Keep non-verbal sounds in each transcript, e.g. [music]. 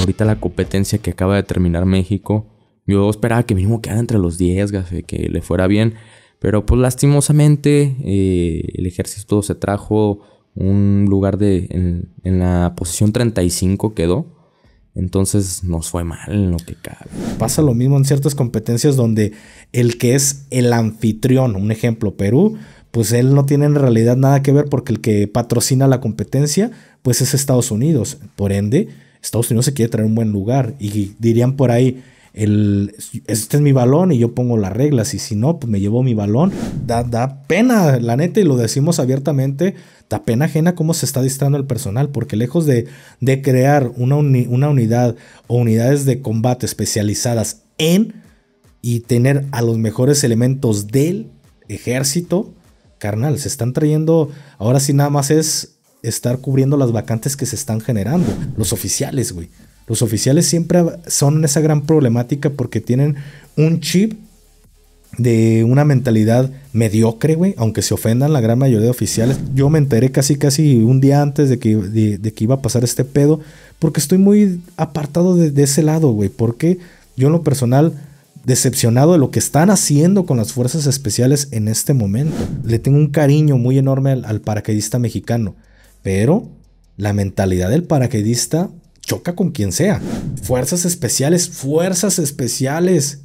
ahorita la competencia que acaba de terminar México, yo esperaba que mínimo quedara entre los 10, que le fuera bien. Pero pues lastimosamente eh, el ejército se trajo un lugar de en, en, la posición 35 quedó. Entonces nos fue mal en lo que cabe. Pasa lo mismo en ciertas competencias donde el que es el anfitrión, un ejemplo Perú, pues él no tiene en realidad nada que ver porque el que patrocina la competencia pues es Estados Unidos. Por ende, Estados Unidos se quiere traer un buen lugar y dirían por ahí, el, este es mi balón y yo pongo las reglas y si no, pues me llevo mi balón. Da, pena, la neta, y lo decimos abiertamente, da pena ajena cómo se está distrando el personal, porque lejos de, de crear una, una unidad o unidades de combate especializadas en y tener a los mejores elementos del ejército, carnal, se están trayendo, ahora sí nada más es estar cubriendo las vacantes que se están generando. Los oficiales, güey. Los oficiales siempre son esa gran problemática porque tienen un chip de una mentalidad mediocre, güey, aunque se ofendan la gran mayoría de oficiales. Yo me enteré casi, casi un día antes de que, de, que iba a pasar este pedo, porque estoy muy apartado de, ese lado, güey, porque yo en lo personal, decepcionado de lo que están haciendo con las fuerzas especiales en este momento. Le tengo un cariño muy enorme al paracaidista mexicano. Pero la mentalidad del paracaidista choca con quien sea. Fuerzas especiales, fuerzas especiales.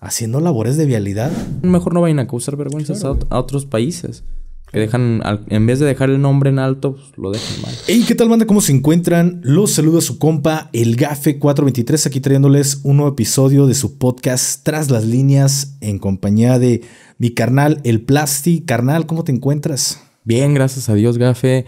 Haciendo labores de vialidad. Mejor no vayan a causar vergüenzas a, otros países. Que dejan, en vez de dejar el nombre en alto, pues, lo dejan mal. Hey, ¿qué tal, manda. ¿Cómo se encuentran? Los a su compa, el Gafe423, aquí trayéndoles un nuevo episodio de su podcast Tras las Líneas, en compañía de mi carnal, el Plasti. Carnal, ¿cómo te encuentras? Bien, gracias a Dios, Gafe.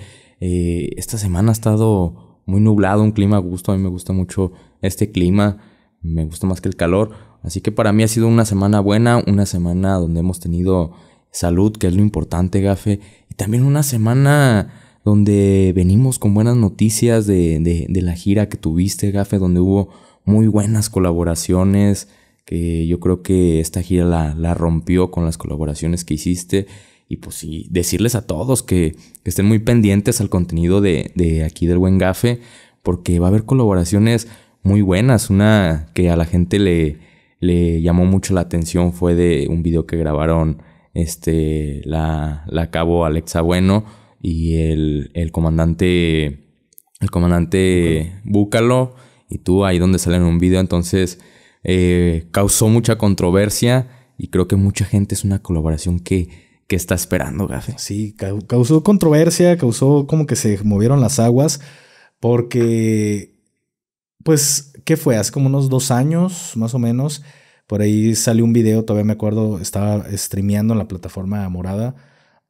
Eh, esta semana ha estado muy nublado, un clima a gusto. A mí me gusta mucho este clima, me gusta más que el calor. Así que para mí ha sido una semana buena, una semana donde hemos tenido salud, que es lo importante, gafe. Y también una semana donde venimos con buenas noticias de, la gira que tuviste, gafe, donde hubo muy buenas colaboraciones, que yo creo que esta gira la rompió con las colaboraciones que hiciste. Y pues sí, decirles a todos que, estén muy pendientes al contenido de, aquí del buen gafe, porque va a haber colaboraciones muy buenas. Una que a la gente le, le llamó mucho la atención fue de un video que grabaron este, la, la cabo Alexa Bueno y el, comandante, el comandante Búcalo y tú ahí donde salen un video. Entonces eh, causó mucha controversia y creo que mucha gente es una colaboración que que está esperando, Gafe. Sí, causó controversia, causó como que se movieron las aguas, porque, pues, ¿qué fue? Hace como unos dos años, más o menos, por ahí salió un video, todavía me acuerdo, estaba streameando en la plataforma morada.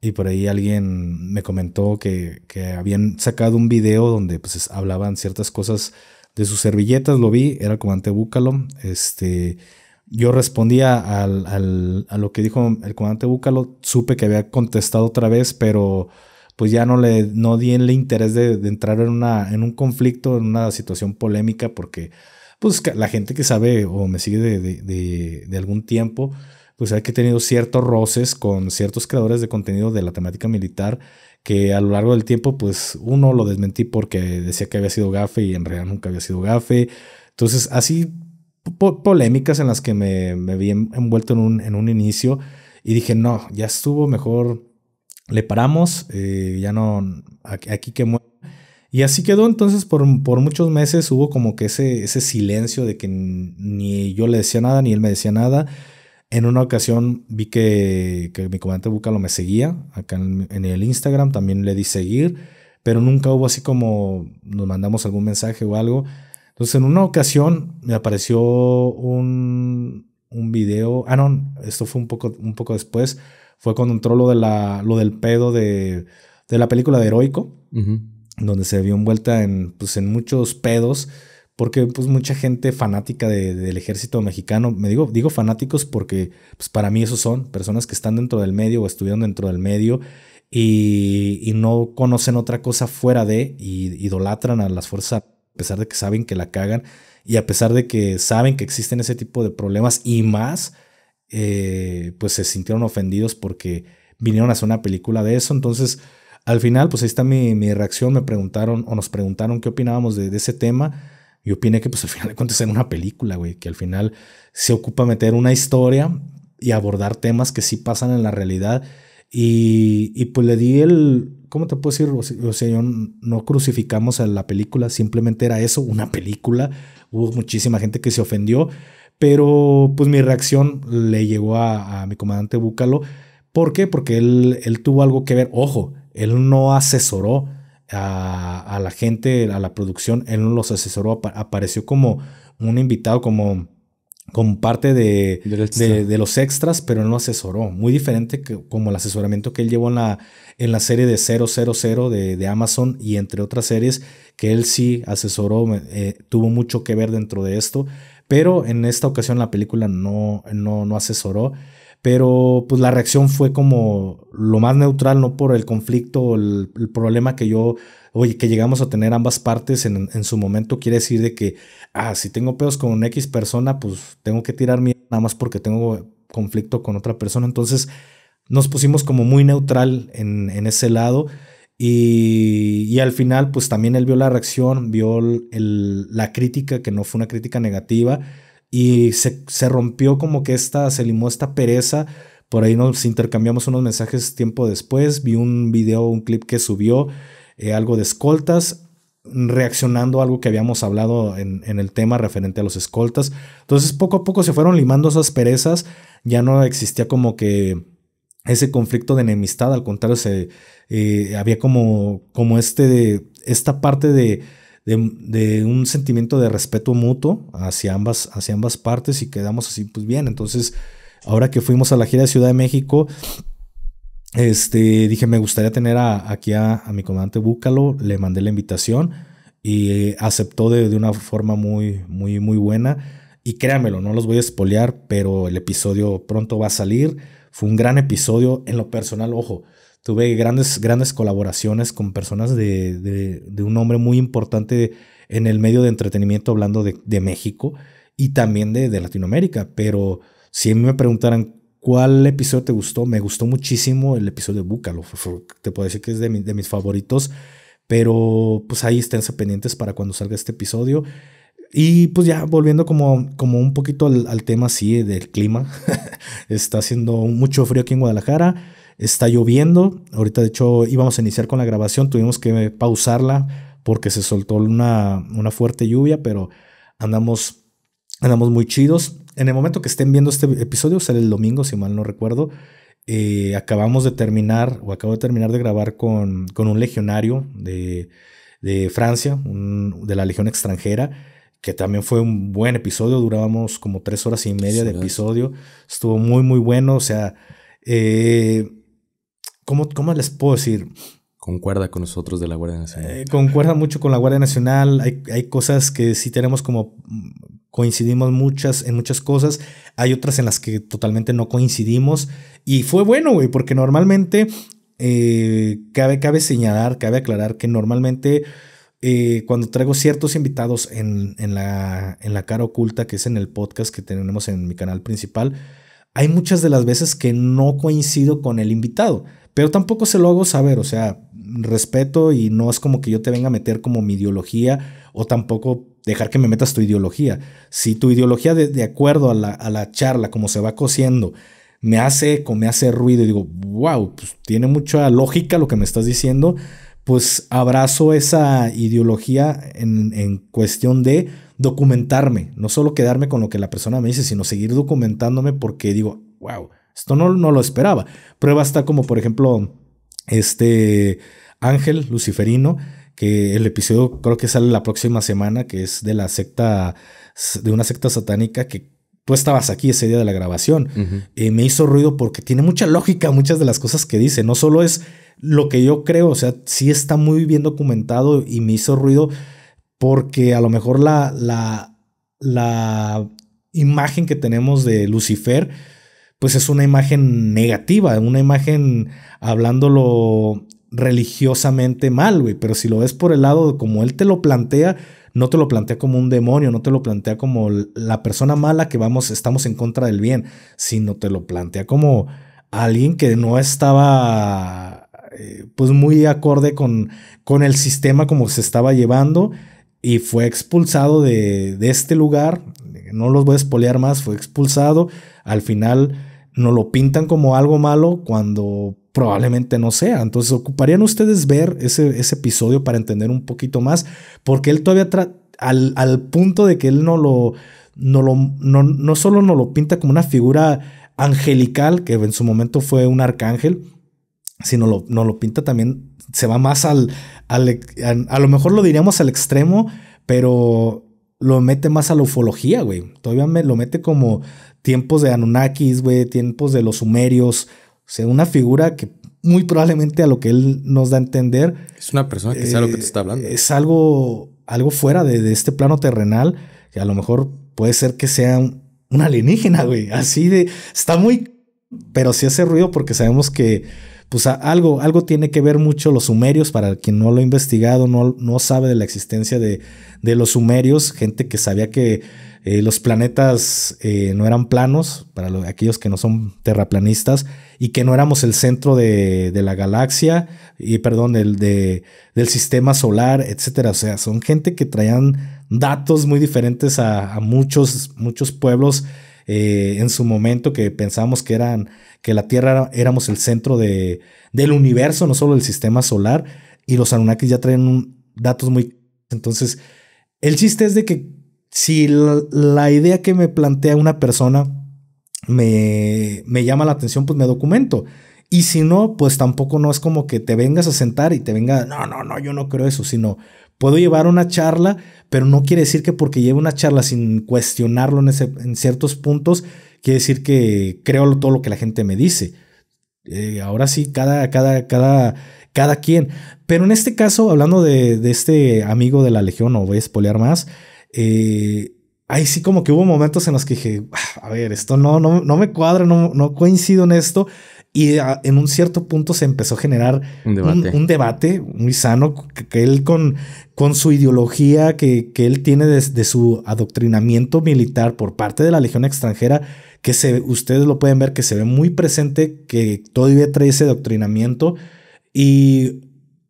Y por ahí alguien me comentó que, habían sacado un video donde pues hablaban ciertas cosas de sus servilletas, lo vi, era como comandante Búcalo, este, yo respondía al, a lo que dijo el comandante Búcalo, supe que había contestado otra vez, pero pues ya no le no di el interés de, entrar en, una, en un conflicto, en una situación polémica, porque pues la gente que sabe o me sigue de, algún tiempo, pues hay que tenido ciertos roces con ciertos creadores de contenido de la temática militar que a lo largo del tiempo, pues uno lo desmentí porque decía que había sido gafe y en realidad nunca había sido gafe. Entonces, así polémicas en las que me, vi envuelto en un, inicio y dije, no, ya estuvo, mejor le paramos, eh, ya no, aquí, que Y así quedó, entonces por, muchos meses hubo como que ese, ese silencio de que ni yo le decía nada, ni él me decía nada. En una ocasión vi que, que mi comandante Búcalo me seguía, acá en, en, el Instagram también le di seguir, pero nunca hubo así como nos mandamos algún mensaje o algo. Entonces, en una ocasión me apareció un, un video. Ah, no, esto fue un poco, un poco después. Fue cuando entró lo, de la, lo del pedo de, de la película de Heroico, donde se vio envuelta en, pues, en muchos pedos. Porque pues mucha gente fanática del ejército mexicano, me digo, digo fanáticos porque pues, para mí esos son personas que están dentro del medio o estuvieron dentro del medio y, y no conocen otra cosa fuera de y idolatran a las fuerzas a pesar de que saben que la cagan y a pesar de que saben que existen ese tipo de problemas y más, eh, pues se sintieron ofendidos porque vinieron a hacer una película de eso. Entonces, al final, pues ahí está mi, reacción. Me preguntaron o nos preguntaron qué opinábamos de, ese tema. Y opiné que, pues al final de cuentas, era una película, güey, que al final se ocupa meter una historia y abordar temas que sí pasan en la realidad y, pues le di el, ¿cómo te puedo decir? O sea, yo no crucificamos a la película, simplemente era eso, una película. Hubo muchísima gente que se ofendió, pero pues mi reacción le llegó a, mi comandante Búcalo. ¿Por qué? Porque él, tuvo algo que ver. Ojo, él no asesoró a, la gente, a la producción, él no los asesoró, apareció como un invitado, como como parte de, los extras, pero no asesoró. Muy diferente que, como el asesoramiento que él llevó en la, en la serie de 000 de, Amazon y entre otras series que él sí asesoró, eh, tuvo mucho que ver dentro de esto, pero en esta ocasión la película no, no, no asesoró pero pues la reacción fue como lo más neutral, no por el conflicto o el, problema que yo, oye, que llegamos a tener ambas partes en, su momento, quiere decir de que, ah, si tengo pedos con una X persona, pues tengo que tirar mierda nada más porque tengo conflicto con otra persona. Entonces nos pusimos como muy neutral en, ese lado. Y, al final, pues también él vio la reacción, vio la crítica, que no fue una crítica negativa y se, se rompió como que esta, se limó esta pereza. Por ahí nos intercambiamos unos mensajes tiempo después, vi un video, un clip que subió, eh, algo de escoltas, reaccionando a algo que habíamos hablado en, el tema referente a los escoltas. Entonces poco a poco se fueron limando esas perezas, ya no existía como que ese conflicto de enemistad, al contrario, se, eh, había como, como este, esta parte de de, un sentimiento de respeto mutuo hacia ambas, hacia ambas partes y quedamos así, pues bien. Entonces, ahora que fuimos a la gira de Ciudad de México, este, dije, me gustaría tener aquí a, mi comandante Búcalo, le mandé la invitación y eh, aceptó de, de, una forma muy, muy, muy buena. Y créanmelo, no los voy a espolear, pero el episodio pronto va a salir. Fue un gran episodio. En lo personal, ojo, Tuve grandes, grandes colaboraciones con personas de, de, un hombre muy importante en el medio de entretenimiento, hablando de, de México y también de, de, Latinoamérica. Pero si a mí me preguntaran cuál episodio te gustó, me gustó muchísimo el episodio de Búcalo. Te puedo decir que es de, de mis favoritos. Pero pues ahí esténse pendientes para cuando salga este episodio. Y pues ya volviendo como, como un poquito al, al tema así del clima. [laughs] Está haciendo mucho frío aquí en Guadalajara. Está lloviendo. Ahorita, de hecho, íbamos a iniciar con la grabación. Tuvimos que pausarla porque se soltó una, una fuerte lluvia, pero andamos, andamos muy chidos. En el momento que estén viendo este episodio, será el domingo, si mal no recuerdo. Eh, acabamos de terminar, o acabo de terminar de grabar con, con un legionario de, de Francia, de la Legión extranjera que también fue un buen episodio, durábamos como tres horas y media de episodio, estuvo muy muy bueno, o sea, eh, ¿cómo, les puedo decir? Concuerda con nosotros de la Guardia Nacional. Eh, concuerda mucho con la Guardia Nacional. Hay, cosas que sí tenemos como coincidimos muchas en muchas cosas, hay otras en las que totalmente no coincidimos y fue bueno, güey, porque normalmente eh, cabe, cabe señalar, cabe aclarar que normalmente eh, cuando traigo ciertos invitados en, en, la, en la cara oculta, que es en el podcast que tenemos en mi canal principal, hay muchas de las veces que no coincido con el invitado. Pero tampoco se lo hago saber, o sea, respeto y no es como que yo te venga a meter como mi ideología o tampoco dejar que me metas tu ideología. Si tu ideología de, acuerdo a la, charla, como se va cosiendo, me hace eco, me hace ruido y digo, wow, pues tiene mucha lógica lo que me estás diciendo, pues abrazo esa ideología en, en cuestión de documentarme, no solo quedarme con lo que la persona me dice, sino seguir documentándome porque digo, wow esto no, lo esperaba. Prueba está como, por ejemplo, este Ángel Luciferino, que el episodio creo que sale la próxima semana, que es de la secta, de una secta satánica que tú estabas aquí ese día de la grabación. y eh, me hizo ruido porque tiene mucha lógica muchas de las cosas que dice. No solo es lo que yo creo, o sea, sí está muy bien documentado y me hizo ruido porque a lo mejor la, la imagen que tenemos de Lucifer pues es una imagen negativa, una imagen hablándolo religiosamente mal, güey. Pero si lo ves por el lado como él te lo plantea, no te lo plantea como un demonio, no te lo plantea como la persona mala que vamos, estamos en contra del bien, sino te lo plantea como alguien que no estaba eh, pues muy acorde con, con el sistema como se estaba llevando y fue expulsado de, de este lugar. No los voy a espolear más, fue expulsado. Al final no lo pintan como algo malo cuando probablemente no sea. Entonces, ocuparían ustedes ver ese, episodio para entender un poquito más, porque él todavía al, al, punto de que él no lo, no lo, no, solo nos lo pinta como una figura angelical, que en su momento fue un arcángel, sino lo, no lo pinta también, se va más al, a lo mejor lo diríamos al extremo, pero lo mete más a la ufología, güey. Todavía me lo mete como tiempos de Anunnakis, güey, tiempos de los sumerios. O sea, una figura que muy probablemente a lo que él nos da a entender. Es una persona que sea lo que te está hablando. Eh, es algo, algo fuera de, este plano terrenal, que a lo mejor puede ser que sea Una un alienígena, güey. Así de. Está muy. Pero sí hace ruido porque sabemos que pues, algo, algo tiene que ver mucho los sumerios, para quien no lo ha investigado, no, no sabe de la existencia de, los sumerios, gente que sabía que eh, los planetas eh, no eran planos, para aquellos que no son terraplanistas, y que no éramos el centro de, la galaxia, y perdón, el, del sistema solar, etcétera. O sea, son gente que traían datos muy diferentes a, a muchos, muchos pueblos eh, en su momento que pensamos que eran que la Tierra éramos el centro del universo, no solo del sistema solar, y los Anunnakis ya traen datos muy... Entonces, el chiste es de que si la, idea que me plantea una persona me, me llama la atención, pues me documento. Y si no, pues tampoco no es como que te vengas a sentar y te venga, no, no, no, yo no creo eso, sino Puedo llevar una charla, pero no quiere decir que porque lleve una charla sin cuestionarlo en, ese, en ciertos puntos, quiere decir que creo todo lo que la gente me dice. Eh, ahora sí, cada, cada, cada, cada quien. Pero en este caso, hablando de, este amigo de la Legión, no voy a espolear más. Eh, ahí sí como que hubo momentos en los que dije, ah, a ver, esto no, no, no me cuadra, no, no coincido en esto, y en un cierto punto se empezó a generar un debate, muy sano que, él con, con su ideología que, que él tiene desde de su adoctrinamiento militar por parte de la Legión extranjera, que se, ustedes lo pueden ver, que se ve muy presente, que todavía trae ese adoctrinamiento y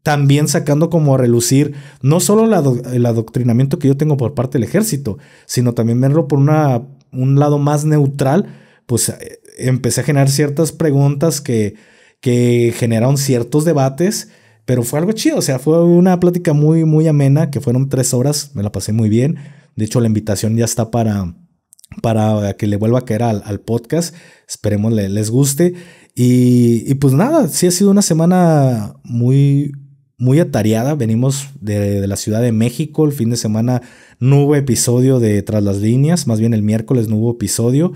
también sacando como a relucir no solo el adoctrinamiento que yo tengo por parte del ejército, sino también verlo por una, un lado más neutral, pues eh, empecé a generar ciertas preguntas que, que generaron ciertos debates, pero fue algo chido, o sea, fue una plática muy, muy amena, que fueron tres horas, me la pasé muy bien. De hecho, la invitación ya está para, para que le vuelva a caer al, podcast, esperemos le, les guste. Y, pues nada, sí ha sido una semana muy, muy atareada, venimos de la Ciudad de México, el fin de semana no hubo episodio de Tras las Líneas, más bien el miércoles no hubo episodio.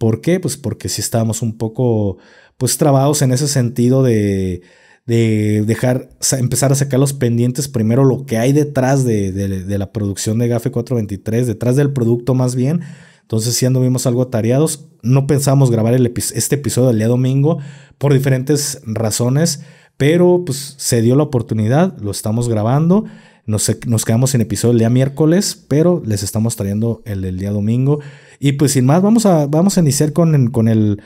¿Por qué? Pues porque sí estábamos un poco pues trabados en ese sentido de, dejar, empezar a sacar los pendientes primero lo que hay detrás de, la producción de GAFE 423, detrás del producto más bien. Entonces siendo vimos algo atareados. No pensamos grabar este episodio el día domingo por diferentes razones, pero pues se dio la oportunidad, lo estamos grabando. Nos, nos quedamos sin episodio el día miércoles, pero les estamos trayendo el del día domingo. Y pues sin más, vamos a, vamos a iniciar con, con el,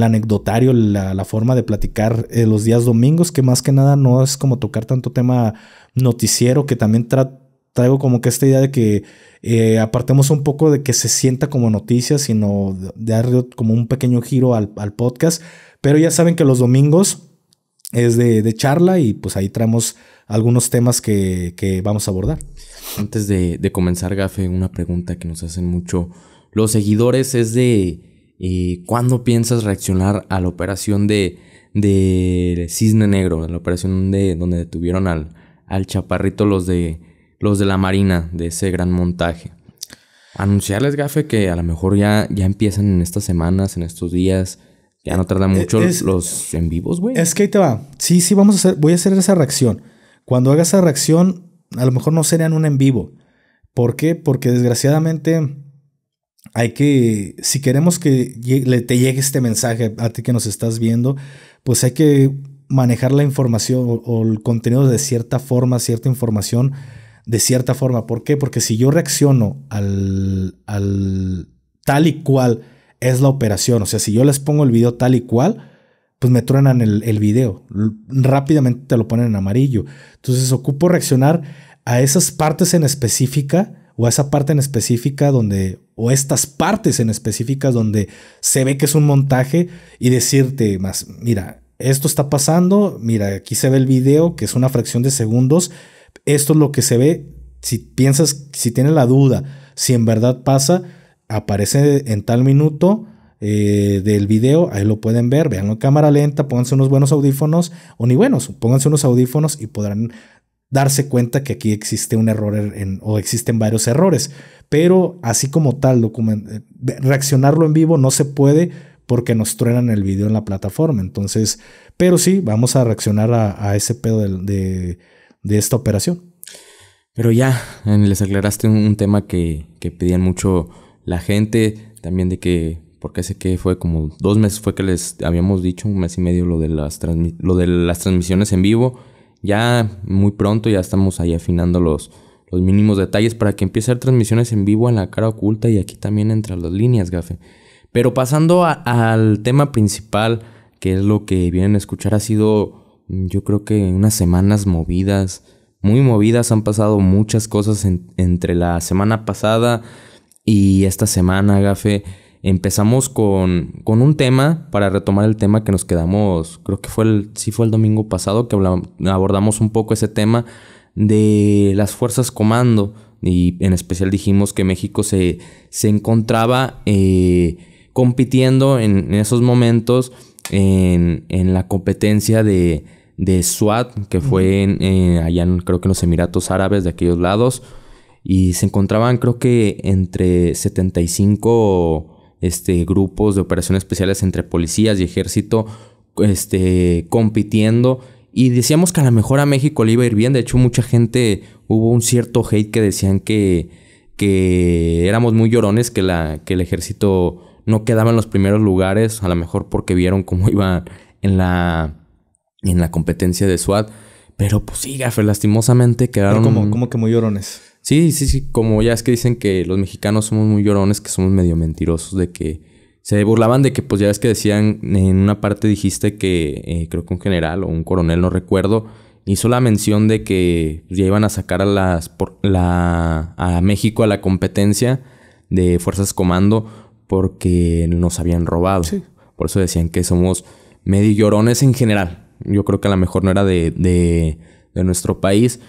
anecdotario, la, forma de platicar eh, los días domingos, que más que nada no es como tocar tanto tema noticiero, que también traigo como que esta idea de que eh, apartemos un poco de que se sienta como noticia, sino de, darle como un pequeño giro al, podcast. Pero ya saben que los domingos es de, charla y pues ahí traemos algunos temas que, vamos a abordar. Antes de, de, comenzar, Gafe, una pregunta que nos hacen mucho los seguidores es de eh, cuándo piensas reaccionar a la operación de, de Cisne Negro, la operación de donde detuvieron al, al chaparrito los de, los de la Marina, de ese gran montaje. Anunciarles, Gafe, que a lo mejor ya, ya empiezan en estas semanas, en estos días. Ya no tarda eh, mucho los en vivos, güey. Es que ahí te va. Sí, sí, vamos a hacer, voy a hacer esa reacción. Cuando haga esa reacción, a lo mejor no serían un en vivo. ¿Por qué? Porque desgraciadamente hay que, si queremos que te llegue este mensaje a ti que nos estás viendo, pues hay que manejar la información o, el contenido de cierta forma, cierta información de cierta forma. ¿Por qué? Porque si yo reacciono al, tal y cual es la operación, o sea, si yo les pongo el video tal y cual, pues me truenan el video, rápidamente te lo ponen en amarillo. Entonces ocupo reaccionar a esas partes en específica o a esa parte en específica donde o estas partes en específicas donde se ve que es un montaje y decirte más, mira, esto está pasando, mira, aquí se ve el video que es una fracción de segundos, esto es lo que se ve, si piensas, si tienes la duda, si en verdad pasa, aparece en tal minuto eh, del video, ahí lo pueden ver, veanlo en cámara lenta, pónganse unos buenos audífonos, o ni buenos, pónganse unos audífonos y podrán darse cuenta que aquí existe un error o existen varios errores pero así como tal, eh, reaccionarlo en vivo no se puede porque nos truenan el video en la plataforma. Entonces, pero sí, vamos a reaccionar a, ese pedo de, esta operación. Pero ya, les aclaraste un, tema que, pedían mucho la gente, también de que, porque sé que fue como dos meses fue que les habíamos dicho, un mes y medio lo de las, lo de las transmisiones en vivo. Ya muy pronto ya estamos ahí afinando los, los mínimos detalles para que empiece a transmisiones en vivo en la cara oculta y aquí también entre las líneas, gafe. Pero pasando al tema principal, que es lo que vienen a escuchar, ha sido mm, yo creo que unas semanas movidas, muy movidas, han pasado muchas cosas entre la semana pasada y esta semana, gafe. Empezamos con, un tema, para retomar el tema que nos quedamos, creo que fue el, sí fue el domingo pasado que abordamos un poco ese tema de las fuerzas comando y en especial dijimos que México se, se encontraba eh, compitiendo en, esos momentos en, en la competencia de, de, SWAT, que fue en, allá en, creo que en los Emiratos Árabes de aquellos lados, y se encontraban creo que entre 75 este, grupos de operaciones especiales entre policías y ejército este, compitiendo y decíamos que a lo mejor a México le iba a ir bien. De hecho, mucha gente hubo un cierto hate que decían que, que éramos muy llorones, que, la, que el ejército no quedaba en los primeros lugares. A lo mejor porque vieron cómo [laughs] iba en la, en la competencia de SWAT. Pero pues sí, gafe, lastimosamente quedaron. como, como que muy llorones. Sí, sí, sí. Como ya es que dicen que los mexicanos somos muy llorones, que somos medio mentirosos de que se burlaban de que, pues ya ves que decían, en una parte dijiste que, eh, creo que un general o un coronel, no recuerdo, hizo la mención de que pues, ya iban a sacar a, las, por, la, a México a la competencia de fuerzas comando porque nos habían robado. Por eso decían que somos medio llorones en general. Yo creo que a lo mejor no era de, de, de nuestro país.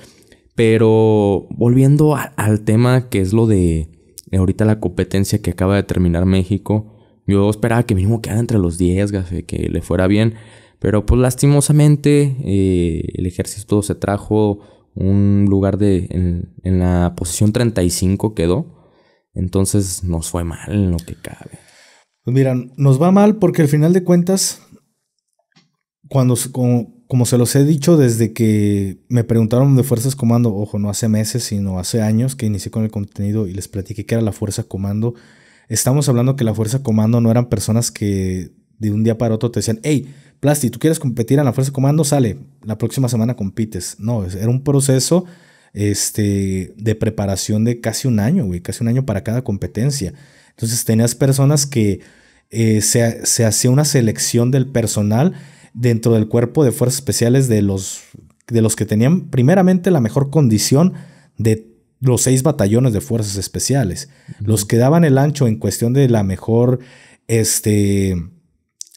Pero volviendo al tema que es lo de ahorita la competencia que acaba de terminar México yo esperaba que mínimo quedara entre los 10, que le fuera bien. Pero pues lastimosamente eh, el ejército se trajo un lugar de en, la posición 35 quedó. Entonces nos fue mal en lo que cabe. Pues mira, nos va mal porque al final de cuentas, cuando como, como se los he dicho desde que me preguntaron de Fuerzas Comando, ojo, no hace meses, sino hace años que inicié con el contenido y les platiqué que era la Fuerza Comando Estamos hablando que la fuerza comando no eran personas que de un día para otro te decían, hey, Plasti, tú quieres competir en la fuerza comando, sale, la próxima semana compites. No, era un proceso este, de preparación de casi un año, güey, casi un año para cada competencia. Entonces tenías personas que eh, se, se hacía una selección del personal dentro del cuerpo de fuerzas especiales de los, de los que tenían primeramente la mejor condición de los seis batallones de fuerzas especiales, los que daban el ancho en cuestión de la mejor este,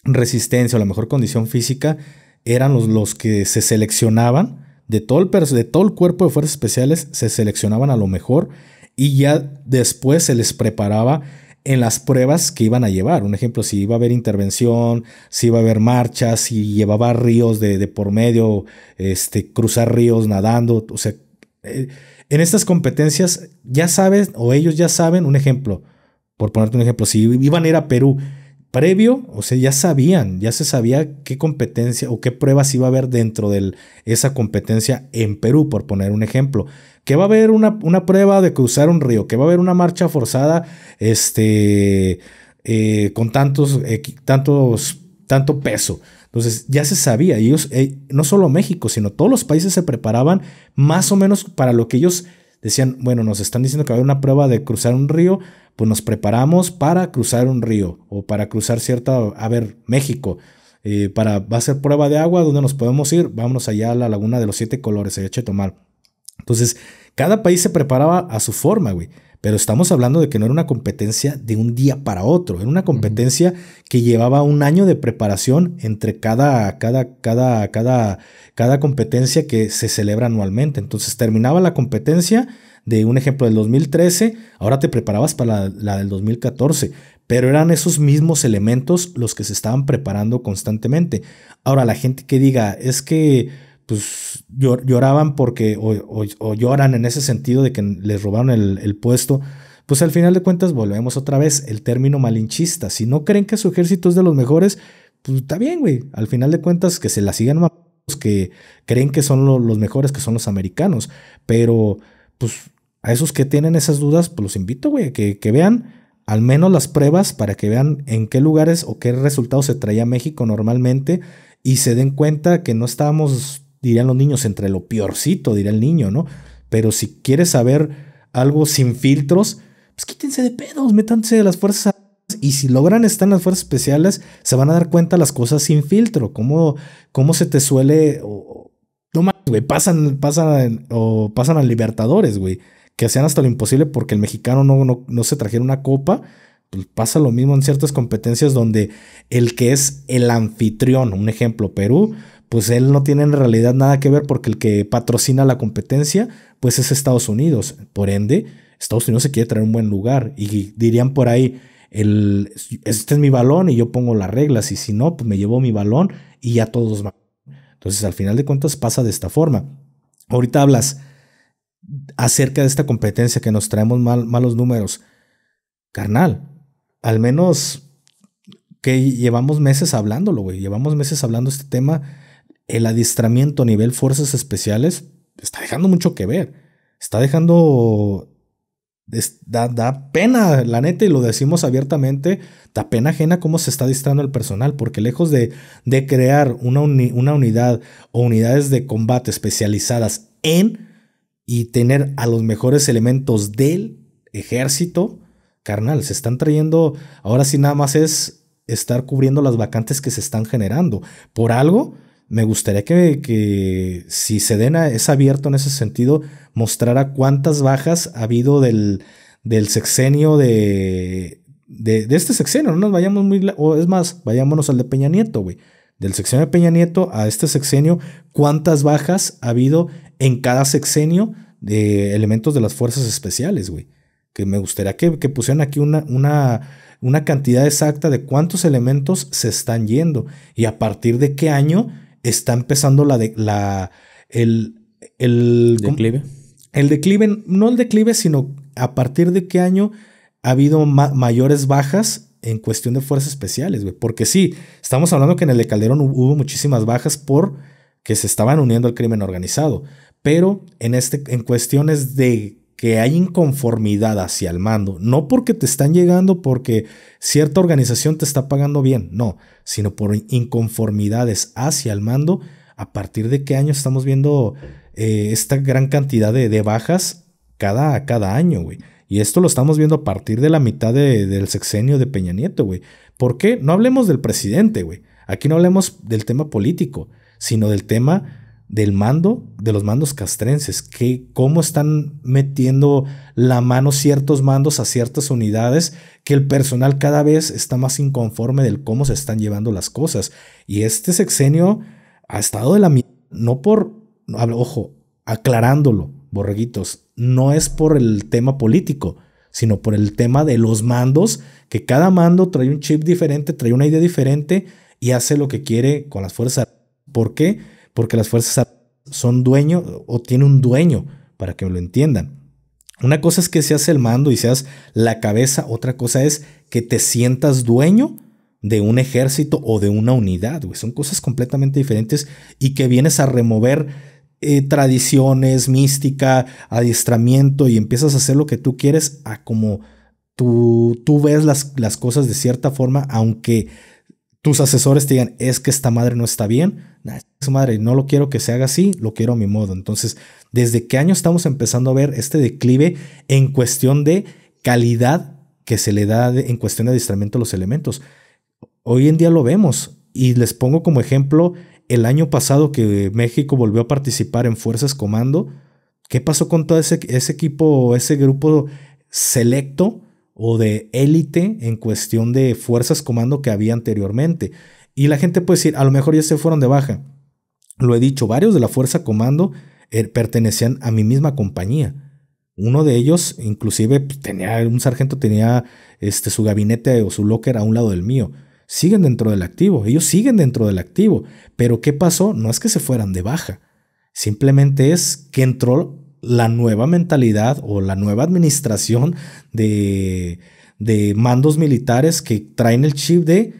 resistencia o la mejor condición física, eran los, los que se seleccionaban de todo, el, de todo el cuerpo de fuerzas especiales, se seleccionaban a lo mejor y ya después se les preparaba en las pruebas que iban a llevar. Un ejemplo, si iba a haber intervención, si iba a haber marchas, si llevaba ríos de, por medio, este, cruzar ríos nadando, o sea, eh, en estas competencias ya sabes, o ellos ya saben, un ejemplo, por ponerte un ejemplo, si iban a ir a Perú previo, o sea, ya sabían, ya se sabía qué competencia o qué pruebas iba a haber dentro de esa competencia en Perú, por poner un ejemplo. Que va a haber una, una prueba de cruzar un río, que va a haber una marcha forzada, este, eh, con tantos, tantos, tanto peso entonces ya se sabía, ellos, eh, no solo México, sino todos los países se preparaban más o menos para lo que ellos decían, bueno, nos están diciendo que va a haber una prueba de cruzar un río, pues nos preparamos para cruzar un río o para cruzar cierta, a ver, México. Eh, para, va a ser prueba de agua, ¿dónde nos podemos ir? Vámonos allá a la laguna de los siete colores, allá a tomar. Entonces, cada país se preparaba a su forma, güey. Pero estamos hablando de que no era una competencia de un día para otro, era una competencia que llevaba un año de preparación entre cada, cada, cada, cada, cada competencia que se celebra anualmente. Entonces terminaba la competencia de un ejemplo del 2013, ahora te preparabas para la, la del 2014, pero eran esos mismos elementos los que se estaban preparando constantemente. Ahora la gente que diga, es que pues lloraban porque o, lloran en ese sentido de que les robaron el, puesto, pues al final de cuentas volvemos otra vez el término malinchista. Si no creen que su ejército es de los mejores, pues está bien, güey. Al final de cuentas que se la sigan más pues que creen que son los mejores, que son los americanos. Pero, pues, a esos que tienen esas dudas, pues los invito, güey, que, que vean al menos las pruebas para que vean en qué lugares o qué resultados se traía México normalmente y se den cuenta que no estábamos dirían los niños, entre lo peorcito, diría el niño, ¿no? Pero si quieres saber algo sin filtros, pues quítense de pedos, métanse de las fuerzas y si logran estar en las fuerzas especiales, se van a dar cuenta las cosas sin filtro, cómo, cómo se te suele... no mames, güey, pasan, pasan, o pasan a Libertadores, güey, que hacían hasta lo imposible porque el mexicano no, no, no se trajera una copa. Pues pasa lo mismo en ciertas competencias donde el que es el anfitrión, un ejemplo, Perú, pues él no tiene en realidad nada que ver porque el que patrocina la competencia, pues es Estados Unidos. Por ende, Estados Unidos se quiere traer un buen lugar y dirían por ahí, el, este es mi balón y yo pongo las reglas y si no, pues me llevo mi balón y ya todos van. Entonces, al final de cuentas pasa de esta forma. Ahorita hablas acerca de esta competencia que nos traemos mal, malos números. Carnal, al menos que llevamos meses hablándolo, güey. Llevamos meses hablando este tema el adiestramiento a nivel fuerzas especiales está dejando mucho que ver. Está dejando... Da, pena, la neta, y lo decimos abiertamente, da pena ajena cómo se está distrando el personal, porque lejos de, de crear una, una unidad o unidades de combate especializadas en y tener a los mejores elementos del ejército, carnal, se están trayendo, ahora sí nada más es estar cubriendo las vacantes que se están generando. Por algo, me gustaría que, que si den es abierto en ese sentido, mostrara cuántas bajas ha habido del, del sexenio de, de, este sexenio. No nos vayamos muy... O es más, vayámonos al de Peña Nieto, güey. Del sexenio de Peña Nieto a este sexenio, cuántas bajas ha habido en cada sexenio de elementos de las fuerzas especiales, güey. Que me gustaría que, que pusieran aquí una, una, una cantidad exacta de cuántos elementos se están yendo y a partir de qué año está empezando la de la el el declive. El declive, no el declive, sino a partir de qué año ha habido mayores bajas en cuestión de fuerzas especiales, Porque sí, estamos hablando que en el de Calderón hubo muchísimas bajas por que se estaban uniendo al crimen organizado. Pero en, este, en cuestiones de que hay inconformidad hacia el mando, no porque te están llegando porque cierta organización te está pagando bien, no, sino por inconformidades hacia el mando, a partir de qué año estamos viendo eh, esta gran cantidad de, bajas cada, cada año, güey. Y esto lo estamos viendo a partir de la mitad del sexenio de Peña Nieto, güey. ¿Por qué? No hablemos del presidente, güey. Aquí no hablemos del tema político, sino del tema del mando, de los mandos castrenses, que cómo están metiendo la mano ciertos mandos a ciertas unidades, que el personal cada vez está más inconforme del cómo se están llevando las cosas. Y este sexenio ha estado de la no por, ojo, aclarándolo, borreguitos, no es por el tema político, sino por el tema de los mandos, que cada mando trae un chip diferente, trae una idea diferente y hace lo que quiere con las fuerzas. ¿Por qué? porque las Fuerzas son dueño o tiene un dueño, para que lo entiendan. Una cosa es que seas el mando y seas la cabeza, otra cosa es que te sientas dueño de un ejército o de una unidad, Son cosas completamente diferentes y que vienes a remover eh, tradiciones, mística, adiestramiento y empiezas a hacer lo que tú quieres a como tú, tú ves las, las cosas de cierta forma, aunque tus asesores te digan, es que esta madre no está bien, su madre, no lo quiero que se haga así, lo quiero a mi modo. Entonces, ¿desde qué año estamos empezando a ver este declive en cuestión de calidad que se le da en cuestión de adiestramiento a los elementos? Hoy en día lo vemos y les pongo como ejemplo el año pasado que México volvió a participar en Fuerzas Comando. ¿Qué pasó con todo ese, ese equipo, ese grupo selecto o de élite en cuestión de fuerzas comando que había anteriormente. Y la gente puede decir, a lo mejor ya se fueron de baja. Lo he dicho, varios de la fuerza comando eh, pertenecían a mi misma compañía. Uno de ellos, inclusive, pues, tenía un sargento tenía este, su gabinete o su locker a un lado del mío. Siguen dentro del activo, ellos siguen dentro del activo. Pero ¿qué pasó? No es que se fueran de baja. Simplemente es que entró la nueva mentalidad o la nueva administración de, mandos militares que traen el chip de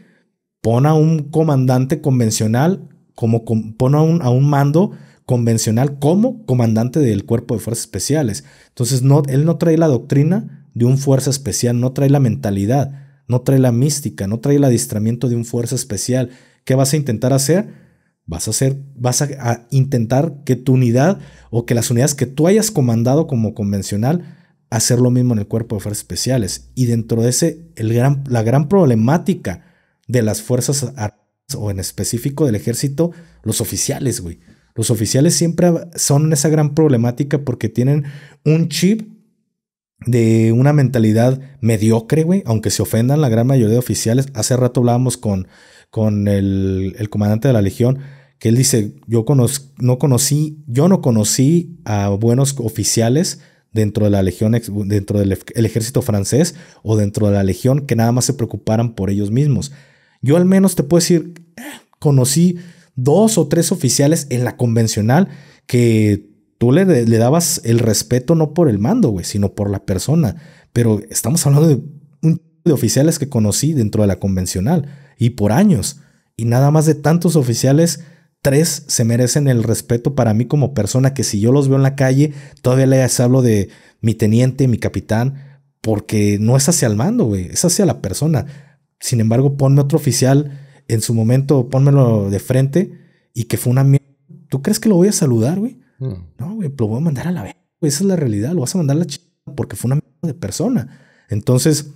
pon a un comandante convencional como a un, mando convencional como comandante del cuerpo de fuerzas especiales. Entonces no, él no trae la doctrina de un fuerza especial, no trae la mentalidad, no trae la mística, no trae el adiestramiento de un fuerza especial. ¿Qué vas a intentar hacer? Vas a hacer, vas a, intentar que tu unidad o que las unidades que tú hayas comandado como convencional hacer lo mismo en el cuerpo de fuerzas especiales. Y dentro de ese, la gran problemática de las fuerzas armadas, o en específico del ejército, los oficiales, güey. Los oficiales siempre son esa gran problemática porque tienen un chip de una mentalidad mediocre, güey, aunque se ofendan la gran mayoría de oficiales. Hace rato hablábamos con con el, comandante de la Legión, que él dice, yo no conocí, yo no conocí a buenos oficiales dentro de la legión, dentro del ejército francés o dentro de la legión que nada más se preocuparan por ellos mismos. Yo al menos te puedo decir, eh, conocí dos o tres oficiales en la convencional que tú le, dabas el respeto no por el mando, güey, sino por la persona. Pero estamos hablando de un de oficiales que conocí dentro de la convencional y por años. Y nada más de tantos oficiales, tres se merecen el respeto para mí como persona que si yo los veo en la calle, todavía les hablo de mi teniente, mi capitán, porque no es hacia el mando, güey, es hacia la persona. Sin embargo, ponme otro oficial en su momento, ponmelo de frente y que fue una mierda. ¿Tú crees que lo voy a saludar, güey? Hmm. No, güey, lo voy a mandar a la vez. Esa es la realidad, lo vas a mandar a la chica porque fue una mierda de persona. Entonces,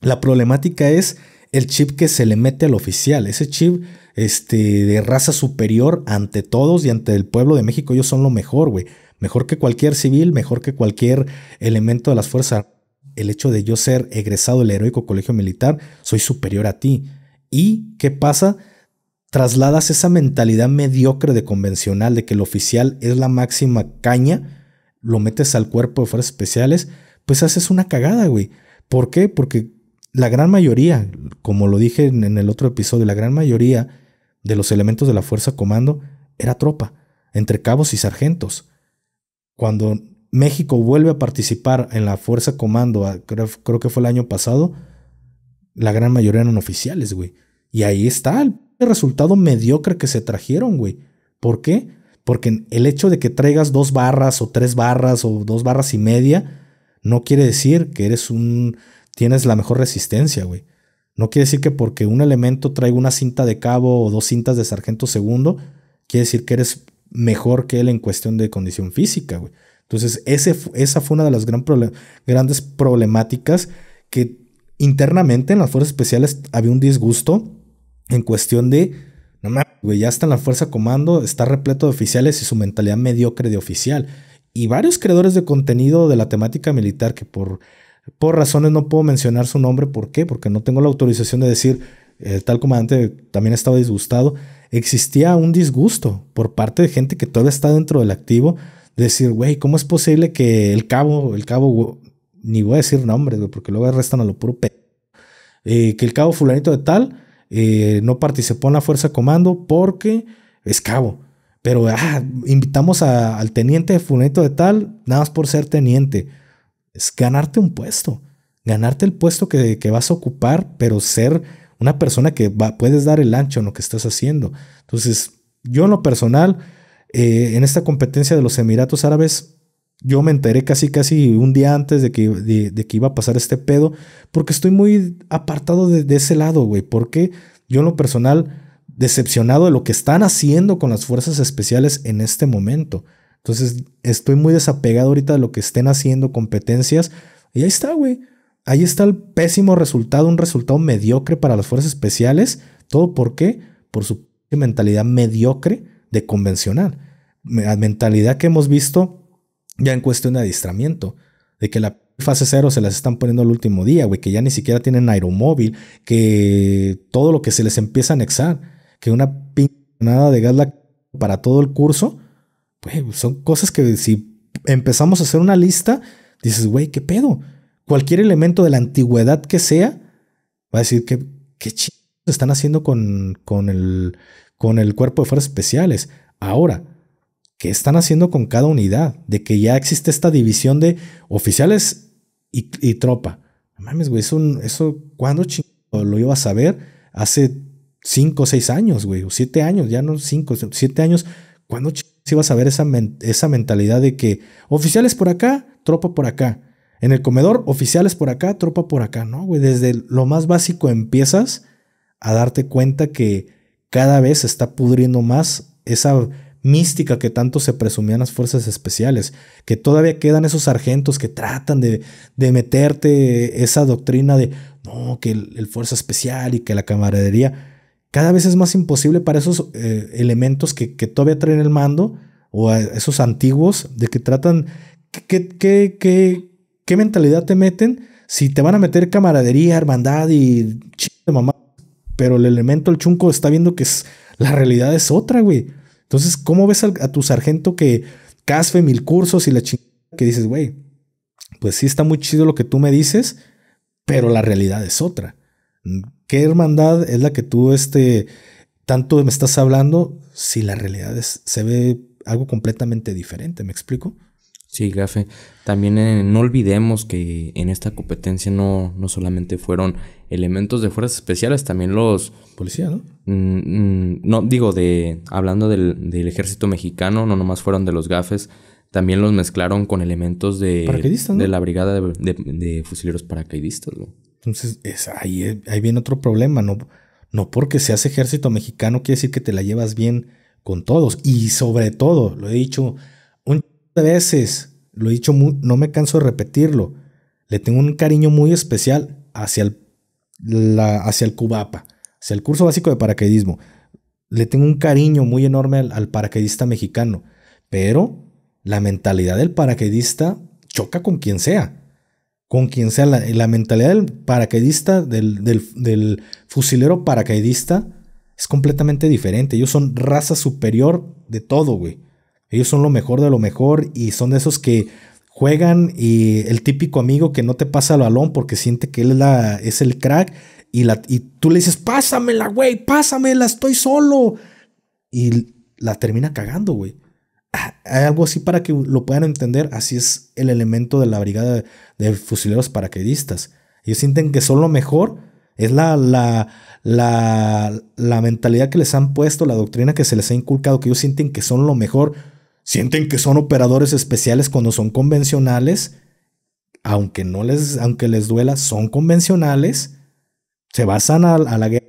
la problemática es el chip que se le mete al oficial, ese chip este, de raza superior ante todos y ante el pueblo de México, ellos son lo mejor, güey. Mejor que cualquier civil, mejor que cualquier elemento de las fuerzas. El hecho de yo ser egresado del heroico colegio militar, soy superior a ti. ¿Y qué pasa? Trasladas esa mentalidad mediocre de convencional de que el oficial es la máxima caña, lo metes al cuerpo de fuerzas especiales, pues haces una cagada, güey. ¿Por qué? Porque la gran mayoría, como lo dije en el otro episodio, la gran mayoría de los elementos de la fuerza comando era tropa, entre cabos y sargentos. Cuando México vuelve a participar en la fuerza comando, creo, que fue el año pasado, la gran mayoría eran oficiales, güey. Y ahí está el resultado mediocre que se trajeron, güey. ¿Por qué? Porque el hecho de que traigas dos barras o tres barras o dos barras y media no quiere decir que eres un tienes la mejor resistencia, güey. No quiere decir que porque un elemento traiga una cinta de cabo o dos cintas de sargento segundo, quiere decir que eres mejor que él en cuestión de condición física, güey. Entonces, ese, esa fue una de las grandes problemáticas que internamente en las fuerzas especiales había un disgusto en cuestión de, no mames, güey, ya está en la fuerza comando, está repleto de oficiales y su mentalidad mediocre de oficial. Y varios creadores de contenido de la temática militar que por por razones no puedo mencionar su nombre. ¿Por qué? Porque no tengo la autorización de decir, El eh, tal comandante también estaba disgustado. Existía un disgusto por parte de gente que todavía está dentro del activo. decir, güey, ¿cómo es posible que el cabo, el cabo, ni voy a decir nombres, porque luego arrestan a lo puro pe... Eh, que el cabo fulanito de tal eh, no participó en la fuerza comando porque es cabo. Pero ah, invitamos al teniente fulanito de tal, nada más por ser teniente es ganarte un puesto, ganarte el puesto que, vas a ocupar, pero ser una persona que va, puedes dar el ancho en lo que estás haciendo. Entonces, yo en lo personal, eh, en esta competencia de los Emiratos Árabes, yo me enteré casi, casi un día antes de que, que iba a pasar este pedo, porque estoy muy apartado de, de ese lado, güey, porque yo en lo personal, decepcionado de lo que están haciendo con las fuerzas especiales en este momento. Entonces, estoy muy desapegado ahorita de lo que estén haciendo competencias. Y ahí está, güey. Ahí está el pésimo resultado, un resultado mediocre para las fuerzas especiales. ¿Todo por qué? Por su mentalidad mediocre de convencional. La mentalidad que hemos visto ya en cuestión de adiestramiento. De que la fase cero se las están poniendo al último día, güey. Que ya ni siquiera tienen aeromóvil. Que todo lo que se les empieza a anexar. Que una pinada de gas para todo el curso son cosas que si empezamos a hacer una lista, dices, güey, ¿qué pedo? Cualquier elemento de la antigüedad que sea, va a decir que qué chingados están haciendo con, con, el, con el cuerpo de fuerzas especiales. Ahora, ¿qué están haciendo con cada unidad? De que ya existe esta división de oficiales y, tropa. Mames, güey, eso, eso ¿cuándo chingados lo iba a saber? Hace cinco o seis años, güey, o siete años, ya no cinco, siete años ¿Cuándo ibas a ver esa, esa mentalidad de que oficiales por acá, tropa por acá? En el comedor, oficiales por acá, tropa por acá, ¿no? desde lo más básico empiezas a darte cuenta que cada vez se está pudriendo más esa mística que tanto se presumían las fuerzas especiales, que todavía quedan esos sargentos que tratan de, meterte esa doctrina de, no, que el fuerza especial y que la camaradería cada vez es más imposible para esos eh, elementos que, todavía traen el mando o a esos antiguos de que tratan, ¿qué, qué, mentalidad te meten? Si te van a meter camaradería, hermandad y chiste mamá, pero el elemento, el chunco, está viendo que es, la realidad es otra, güey. Entonces, ¿cómo ves a, tu sargento que casfe mil cursos y la chingada que dices, güey, pues sí está muy chido lo que tú me dices, pero la realidad es otra? ¿Qué hermandad es la que tú este, tanto me estás hablando si la realidad se ve algo completamente diferente? ¿Me explico? Sí, Gafe. También eh, no olvidemos que en esta competencia no, no solamente fueron elementos de fuerzas especiales, también los... Policía, ¿no? Mm, mm, no, digo, de hablando del, ejército mexicano, no nomás fueron de los Gafes, también los mezclaron con elementos de... De la brigada de, de fusileros paracaidistas, ¿no? Entonces, es, eh, ahí, viene otro problema, ¿no? No porque seas ejército mexicano quiere decir que te la llevas bien con todos. Y sobre todo, lo he dicho un de veces, lo he dicho, no me canso de repetirlo. Le tengo un cariño muy especial hacia el, hacia el Cubapa, hacia el curso básico de paracaidismo. Le tengo un cariño muy enorme al, al paracaidista mexicano. Pero la mentalidad del paracaidista choca con quien sea con quien sea la, mentalidad del paracaidista, del, fusilero paracaidista, es completamente diferente. Ellos son raza superior de todo, güey. Ellos son lo mejor de lo mejor y son de esos que juegan y el típico amigo que no te pasa el balón porque siente que él es, el crack y tú le dices, pásamela, güey, pásamela, estoy solo. Y la termina cagando, güey algo así para que lo puedan entender, así es el elemento de la brigada de fusileros paracaidistas. Ellos sienten que son lo mejor, es la, la, la, mentalidad que les han puesto, la doctrina que se les ha inculcado, que ellos sienten que son lo mejor, sienten que son operadores especiales cuando son convencionales, aunque no les, aunque les duela, son convencionales, se basan a, a la guerra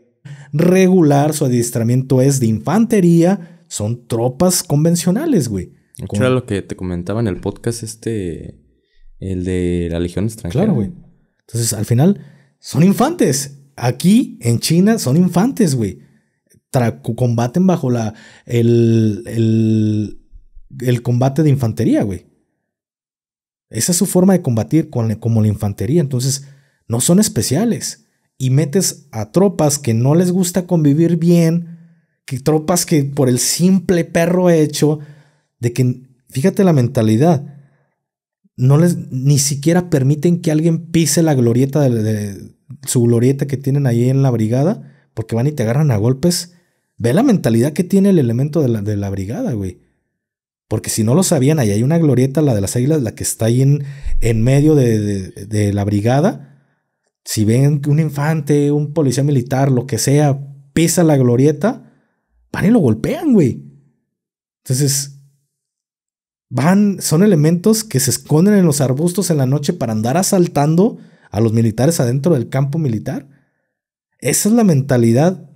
regular, su adiestramiento es de infantería, son tropas convencionales, güey. Era lo que te comentaba en el podcast este, el de la Legión extranjera. Claro, güey. Entonces, al final, son infantes. Aquí, en China, son infantes, güey. combaten bajo la, el, el, combate de infantería, güey. Esa es su forma de combatir como la infantería. Entonces, no son especiales. Y metes a tropas que no les gusta convivir bien que tropas que por el simple perro hecho de que, fíjate la mentalidad, no les ni siquiera permiten que alguien pise la glorieta de, su glorieta que tienen ahí en la brigada, porque van y te agarran a golpes. Ve la mentalidad que tiene el elemento de la, brigada, güey. Porque si no lo sabían, ahí hay una glorieta, la de las águilas, la que está ahí en, en medio de, de la brigada. Si ven que un infante, un policía militar, lo que sea, pisa la glorieta, van y lo golpean, güey. Entonces, van, son elementos que se esconden en los arbustos en la noche para andar asaltando a los militares adentro del campo militar. Esa es la mentalidad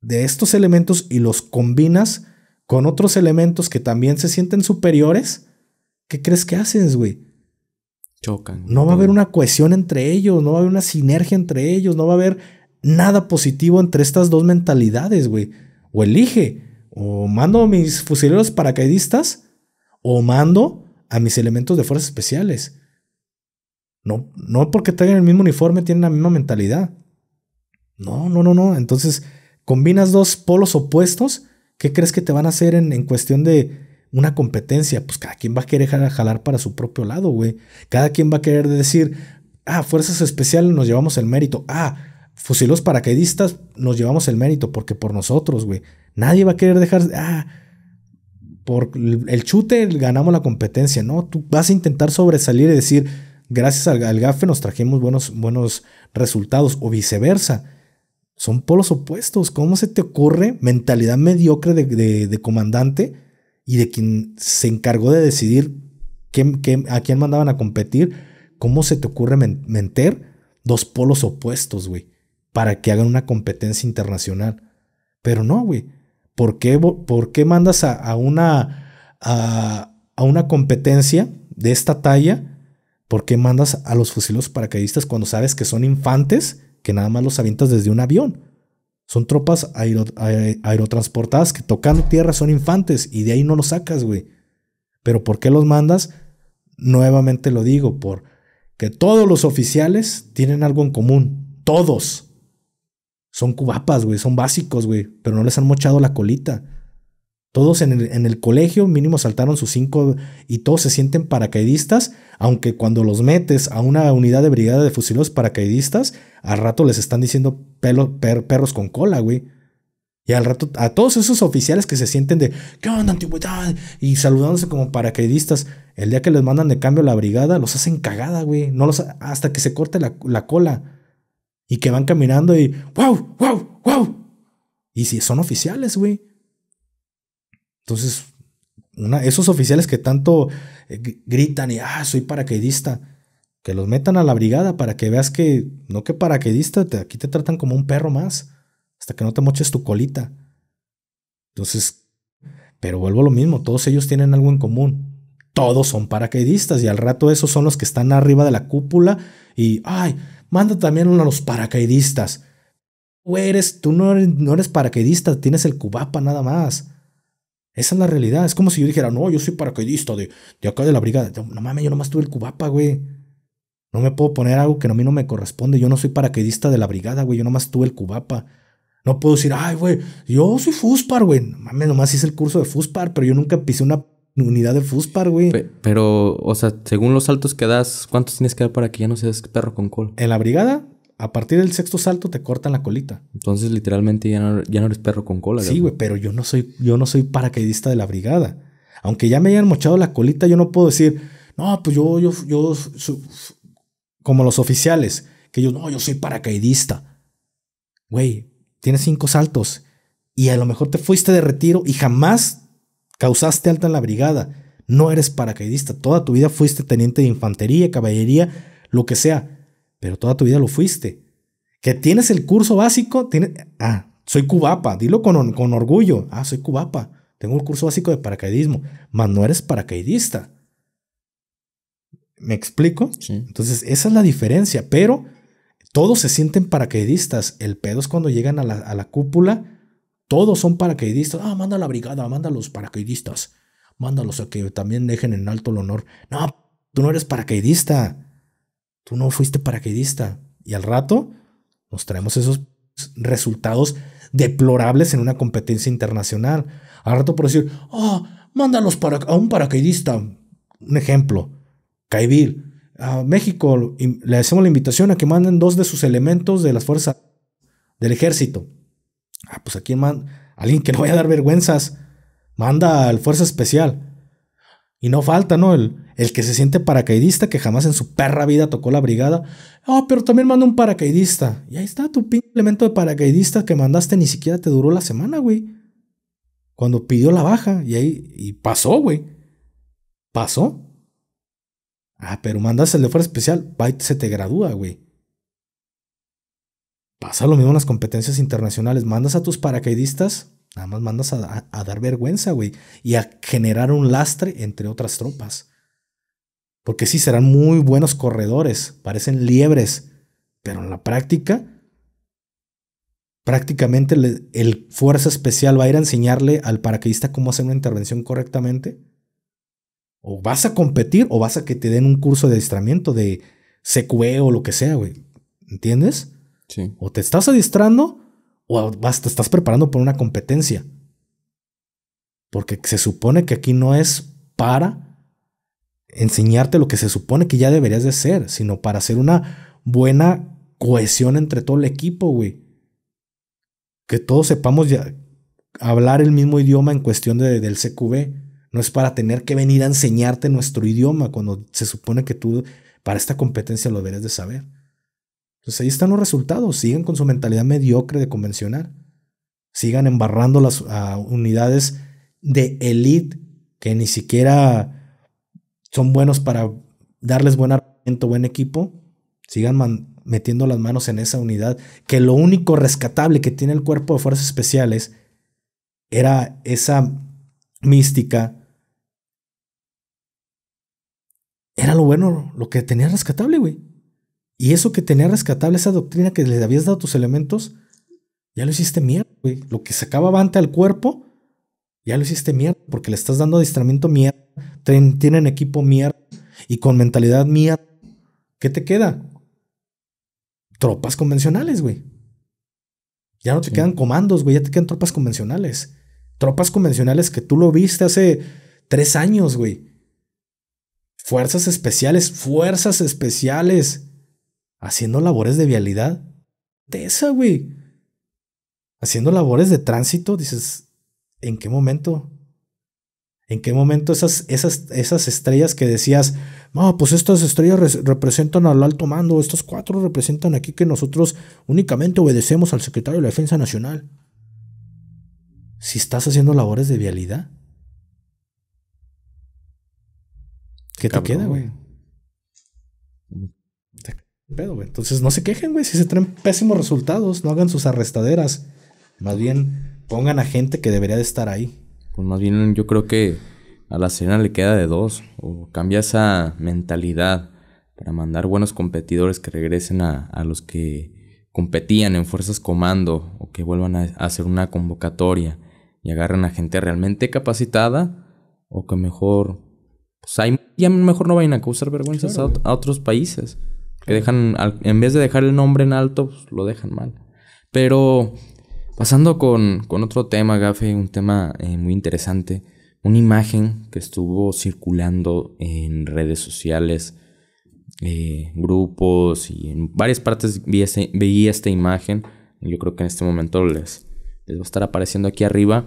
de estos elementos y los combinas con otros elementos que también se sienten superiores. ¿Qué crees que haces, güey? Chocan. No va a haber una cohesión entre ellos, no va a haber una sinergia entre ellos, no va a haber nada positivo entre estas dos mentalidades, güey. O elige, o mando a mis fusileros paracaidistas, o mando a mis elementos de fuerzas especiales. No, no porque tengan el mismo uniforme, tienen la misma mentalidad. No, no, no, no. Entonces, combinas dos polos opuestos. ¿Qué crees que te van a hacer en, en cuestión de, una competencia, pues cada quien va a querer jalar para su propio lado, güey. Cada quien va a querer decir, ah, fuerzas especiales nos llevamos el mérito, ah, fusilos paracaidistas, nos llevamos el mérito, porque por nosotros, güey. Nadie va a querer dejar. Ah, por el chute ganamos la competencia, ¿no? Tú vas a intentar sobresalir y decir, gracias al, GAFE nos trajimos buenos, buenos resultados, o viceversa. Son polos opuestos. ¿Cómo se te ocurre mentalidad mediocre de, comandante y de quien se encargó de decidir a quién mandaban a competir? ¿Cómo se te ocurre mentir dos polos opuestos, güey? para que hagan una competencia internacional. Pero no, güey. ¿Por qué, mandas a, una, a, una competencia de esta talla? ¿Por qué mandas a los fusilos paracaidistas cuando sabes que son infantes que nada más los avientas desde un avión? Son tropas aerotransportadas que tocando tierra son infantes y de ahí no los sacas, güey. Pero ¿por qué los mandas? Nuevamente lo digo, por que todos los oficiales tienen algo en común. Todos. Son cubapas, güey, son básicos, güey, pero no les han mochado la colita. Todos en el, colegio mínimo saltaron sus cinco y todos se sienten paracaidistas, aunque cuando los metes a una unidad de brigada de fusilos paracaidistas, al rato les están diciendo pelo, perros con cola, güey. Y al rato, a todos esos oficiales que se sienten de, ¿qué onda, antigüedad? Y saludándose como paracaidistas, el día que les mandan de cambio la brigada, los hacen cagada, güey. No los, hasta que se corte la, la cola. Y que van caminando y wow, wow, wow. Y si son oficiales, güey. Entonces, esos oficiales que tanto eh, gritan y, ah, soy paracaidista, que los metan a la brigada para que veas que, no que paracaidista, aquí te tratan como un perro más, hasta que no te moches tu colita. Entonces, pero vuelvo a lo mismo, todos ellos tienen algo en común. Todos son paracaidistas y al rato esos son los que están arriba de la cúpula y, ay, Manda también uno a los paracaidistas. Güey, eres, tú no eres, paracaidista, tienes el cubapa nada más. Esa es la realidad. Es como si yo dijera, no, yo soy paracaidista de, acá de la brigada. No mames, yo nomás tuve el cubapa, güey. No me puedo poner algo que a mí no me corresponde. Yo no soy paracaidista de la brigada, güey. Yo nomás tuve el cubapa. No puedo decir, ay, güey, yo soy FUSPAR, güey. No mames, nomás hice el curso de FUSPAR, pero yo nunca pisé una unidad de FUSPAR, güey. pero, o sea, según los saltos que das, ¿cuántos tienes que dar para que ya no seas perro con cola? En la brigada, a partir del sexto salto te cortan la colita. Entonces, literalmente ya no, ya no eres perro con cola. Sí, güey, pero yo no soy, yo no soy paracaidista de la brigada. Aunque ya me hayan mochado la colita, yo no puedo decir, no, pues yo, yo, yo, como los oficiales, que yo, no, yo soy paracaidista. Güey, tienes cinco saltos y a lo mejor te fuiste de retiro y jamás Causaste alta en la brigada. No eres paracaidista. Toda tu vida fuiste teniente de infantería, caballería, lo que sea. Pero toda tu vida lo fuiste. Que tienes el curso básico. Ah, soy cubapa. Dilo con, con orgullo. Ah, soy cubapa. Tengo el curso básico de paracaidismo. Mas no eres paracaidista. ¿Me explico? Entonces, esa es la diferencia. Pero todos se sienten paracaidistas. El pedo es cuando llegan a la, a la cúpula todos son paracaidistas. Ah, manda la brigada, manda a los paracaidistas. Mándalos a que también dejen en alto el honor. No, tú no eres paracaidista. Tú no fuiste paracaidista. Y al rato nos traemos esos resultados deplorables en una competencia internacional. Al rato por decir, ah, mándalos a un paracaidista. Un ejemplo, Caibil. A México le hacemos la invitación a que manden dos de sus elementos de las fuerzas del ejército. Ah, pues aquí manda. Alguien que no vaya a dar vergüenzas. Manda al Fuerza Especial. Y no falta, ¿no? El, el que se siente paracaidista que jamás en su perra vida tocó la brigada. Ah, pero también manda un paracaidista. Y ahí está tu pinche elemento de paracaidista que mandaste ni siquiera te duró la semana, güey. Cuando pidió la baja y ahí y pasó, güey. Pasó. Ah, pero mandas el de fuerza especial, se te gradúa, güey. Pasa lo mismo en las competencias internacionales. Mandas a tus paracaidistas, nada más mandas a, dar vergüenza, güey, y a generar un lastre entre otras tropas. Porque sí, serán muy buenos corredores, parecen liebres, pero en la práctica, prácticamente el fuerza especial va a ir a enseñarle al paracaidista cómo hacer una intervención correctamente. O vas a competir o vas a que te den un curso de adiestramiento de CQE o lo que sea, güey. ¿Entiendes? O te estás adiestrando o te estás preparando para una competencia. Porque se supone que aquí no es para enseñarte lo que se supone que ya deberías de ser, sino para hacer una buena cohesión entre todo el equipo, güey. Que todos sepamos hablar el mismo idioma en cuestión de, del CQB. No es para tener que venir a enseñarte nuestro idioma cuando se supone que tú para esta competencia lo deberías de saber. Entonces ahí están los resultados. Siguen con su mentalidad mediocre de convencional. Sigan embarrando las unidades de elite que ni siquiera son buenos para darles buen armamento, buen equipo. Sigan metiendo las manos en esa unidad. Que lo único rescatable que tiene el cuerpo de fuerzas especiales era esa mística. Era lo bueno, lo que tenía rescatable, güey. Y eso que tenía rescatable, esa doctrina que le habías dado tus elementos, ya lo hiciste mierda, güey. Lo que sacaba avante al cuerpo, ya lo hiciste mierda, porque le estás dando adiestramiento mierda. tienen equipo mierda y con mentalidad mierda. ¿Qué te queda? Tropas convencionales, güey. Ya no te quedan comandos, güey, ya te quedan tropas convencionales. Tropas convencionales que tú lo viste hace tres años, güey. Fuerzas especiales, fuerzas especiales haciendo labores de vialidad. De esa, güey. Haciendo labores de tránsito, dices, ¿en qué momento? ¿En qué momento esas, esas, esas estrellas que decías, no, pues estas estrellas representan al alto mando, estos cuatro representan aquí que nosotros únicamente obedecemos al secretario de la Defensa Nacional? Si estás haciendo labores de vialidad, ¿qué te queda, güey? Pero, güey. Entonces no se quejen, güey. Si se traen pésimos resultados, no hagan sus arrestaderas. Más bien, pongan a gente que debería de estar ahí. Pues más bien, yo creo que a la cena le queda de dos. O cambia esa mentalidad para mandar buenos competidores que regresen a, los que competían en fuerzas comando o que vuelvan a, hacer una convocatoria y agarren a gente realmente capacitada o que mejor pues a ya mejor no vayan a causar vergüenzas a, otros países. Que dejan, en vez de dejar el nombre en alto, pues, lo dejan mal. Pero pasando con, otro tema, Gafe, un tema eh, muy interesante. Una imagen que estuvo circulando en redes sociales, eh, grupos y en varias partes vi veía esta imagen. Yo creo que en este momento les, les va a estar apareciendo aquí arriba.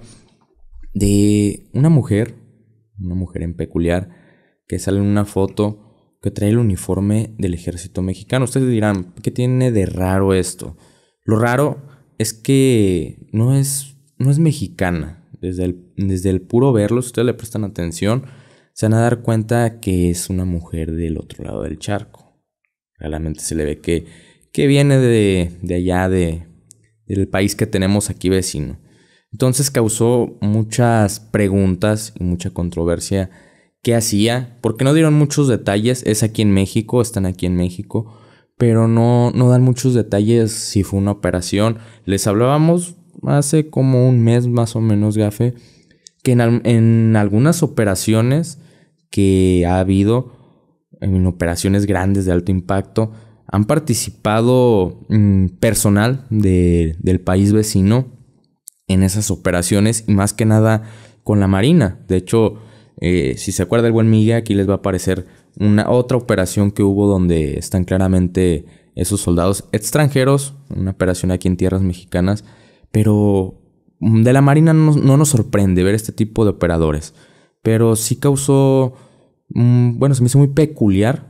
De una mujer, una mujer en peculiar, que sale en una foto que trae el uniforme del ejército mexicano. Ustedes dirán, ¿qué tiene de raro esto? Lo raro es que no es, no es mexicana. Desde el, desde el puro verlo, si ustedes le prestan atención, se van a dar cuenta que es una mujer del otro lado del charco. Realmente se le ve que, que viene de, de allá, de, del país que tenemos aquí vecino. Entonces causó muchas preguntas y mucha controversia qué hacía, porque no dieron muchos detalles, es aquí en México, están aquí en México, pero no, no dan muchos detalles si fue una operación. Les hablábamos hace como un mes más o menos, Gafe, que en, algunas operaciones que ha habido, en operaciones grandes de alto impacto, han participado mm, personal del país vecino en esas operaciones y más que nada con la Marina. De hecho, eh, si se acuerda el buen Miguel, aquí les va a aparecer una otra operación que hubo donde están claramente esos soldados extranjeros, una operación aquí en tierras mexicanas, pero mm, de la Marina no, nos sorprende ver este tipo de operadores, pero sí causó, mm, bueno, se me hizo muy peculiar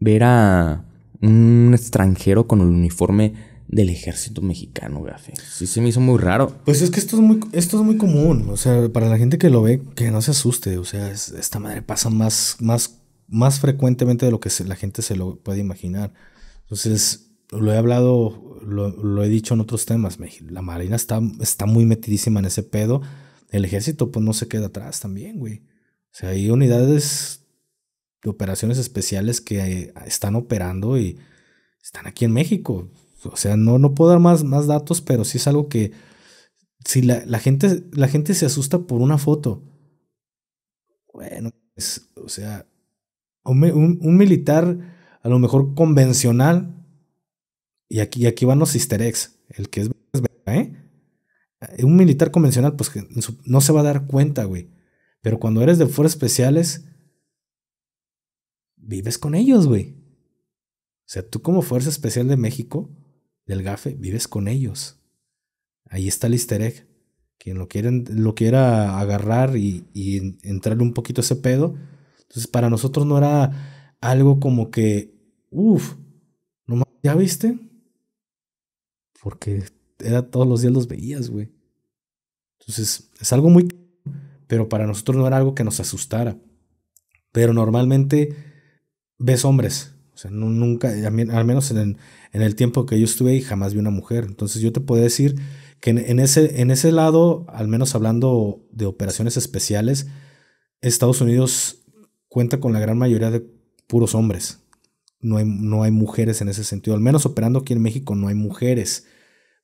ver a un extranjero con el uniforme del ejército mexicano, gafe. Sí se me hizo muy raro. Pues es que esto es muy, esto es muy común. O sea, para la gente que lo ve, que no se asuste. O sea, esta madre pasa más, más, más frecuentemente de lo que la gente se lo puede imaginar. Entonces, lo he hablado, lo, he dicho en otros temas. La Marina está, está muy metidísima en ese pedo. El ejército, pues, no se queda atrás también, güey. O sea, hay unidades de operaciones especiales que eh, están operando y están aquí en México. O sea, no, no puedo dar más, más datos, pero sí es algo que si la, gente, la gente se asusta por una foto. Bueno, pues, o sea, un, militar a lo mejor convencional, y aquí, aquí van los easter eggs, el que es, ¿eh? Eh, Un militar convencional, pues no se va a dar cuenta, güey. Pero cuando eres de fuerzas especiales, vives con ellos, güey. O sea, tú como Fuerza Especial de México, el gafe, vives con ellos. Ahí está el easter egg. Quien lo, quieren, lo quiera agarrar y, entrarle un poquito ese pedo. Entonces para nosotros no era algo como que, uff, ¿ya viste? Porque era todos los días los veías, güey. Entonces es algo muy... Pero para nosotros no era algo que nos asustara. Pero normalmente ves hombres o sea, nunca, al menos en, el tiempo que yo estuve jamás vi una mujer. Entonces yo te puedo decir que en, ese, lado, al menos hablando de operaciones especiales, Estados Unidos cuenta con la gran mayoría de puros hombres. No hay, mujeres en ese sentido. Al menos operando aquí en México no hay mujeres.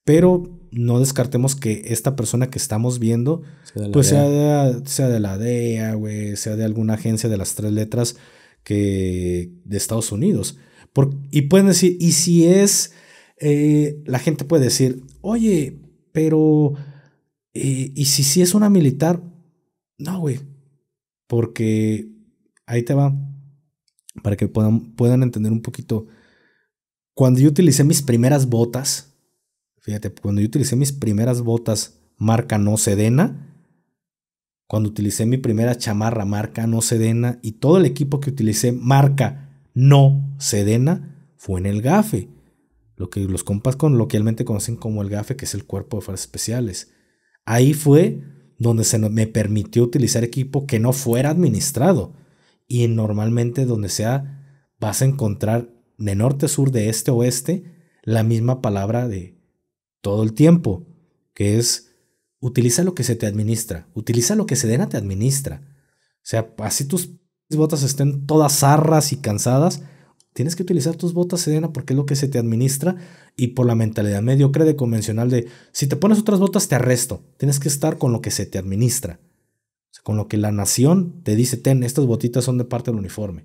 Pero no descartemos que esta persona que estamos viendo, sea pues de, sea de la DEA, güey, sea de alguna agencia de las tres letras, que de Estados Unidos. Por, y pueden decir, y si es, eh, la gente puede decir, oye, pero, eh, ¿y si, si es una militar? No, güey, porque ahí te va, para que puedan, puedan entender un poquito. Cuando yo utilicé mis primeras botas, fíjate, cuando yo utilicé mis primeras botas marca no sedena, cuando utilicé mi primera chamarra marca No Sedena y todo el equipo que utilicé marca No Sedena fue en el GAFE, lo que los compas coloquialmente conocen como el GAFE, que es el cuerpo de fuerzas especiales. Ahí fue donde se me permitió utilizar equipo que no fuera administrado y normalmente donde sea vas a encontrar de norte sur, de este oeste, la misma palabra de todo el tiempo, que es utiliza lo que se te administra, utiliza lo que Sedena te administra. O sea, así tus botas estén todas zarras y cansadas, tienes que utilizar tus botas Sedena porque es lo que se te administra y por la mentalidad mediocre de convencional de si te pones otras botas te arresto. Tienes que estar con lo que se te administra. con lo que la nación te dice, ten, estas botitas son de parte del uniforme.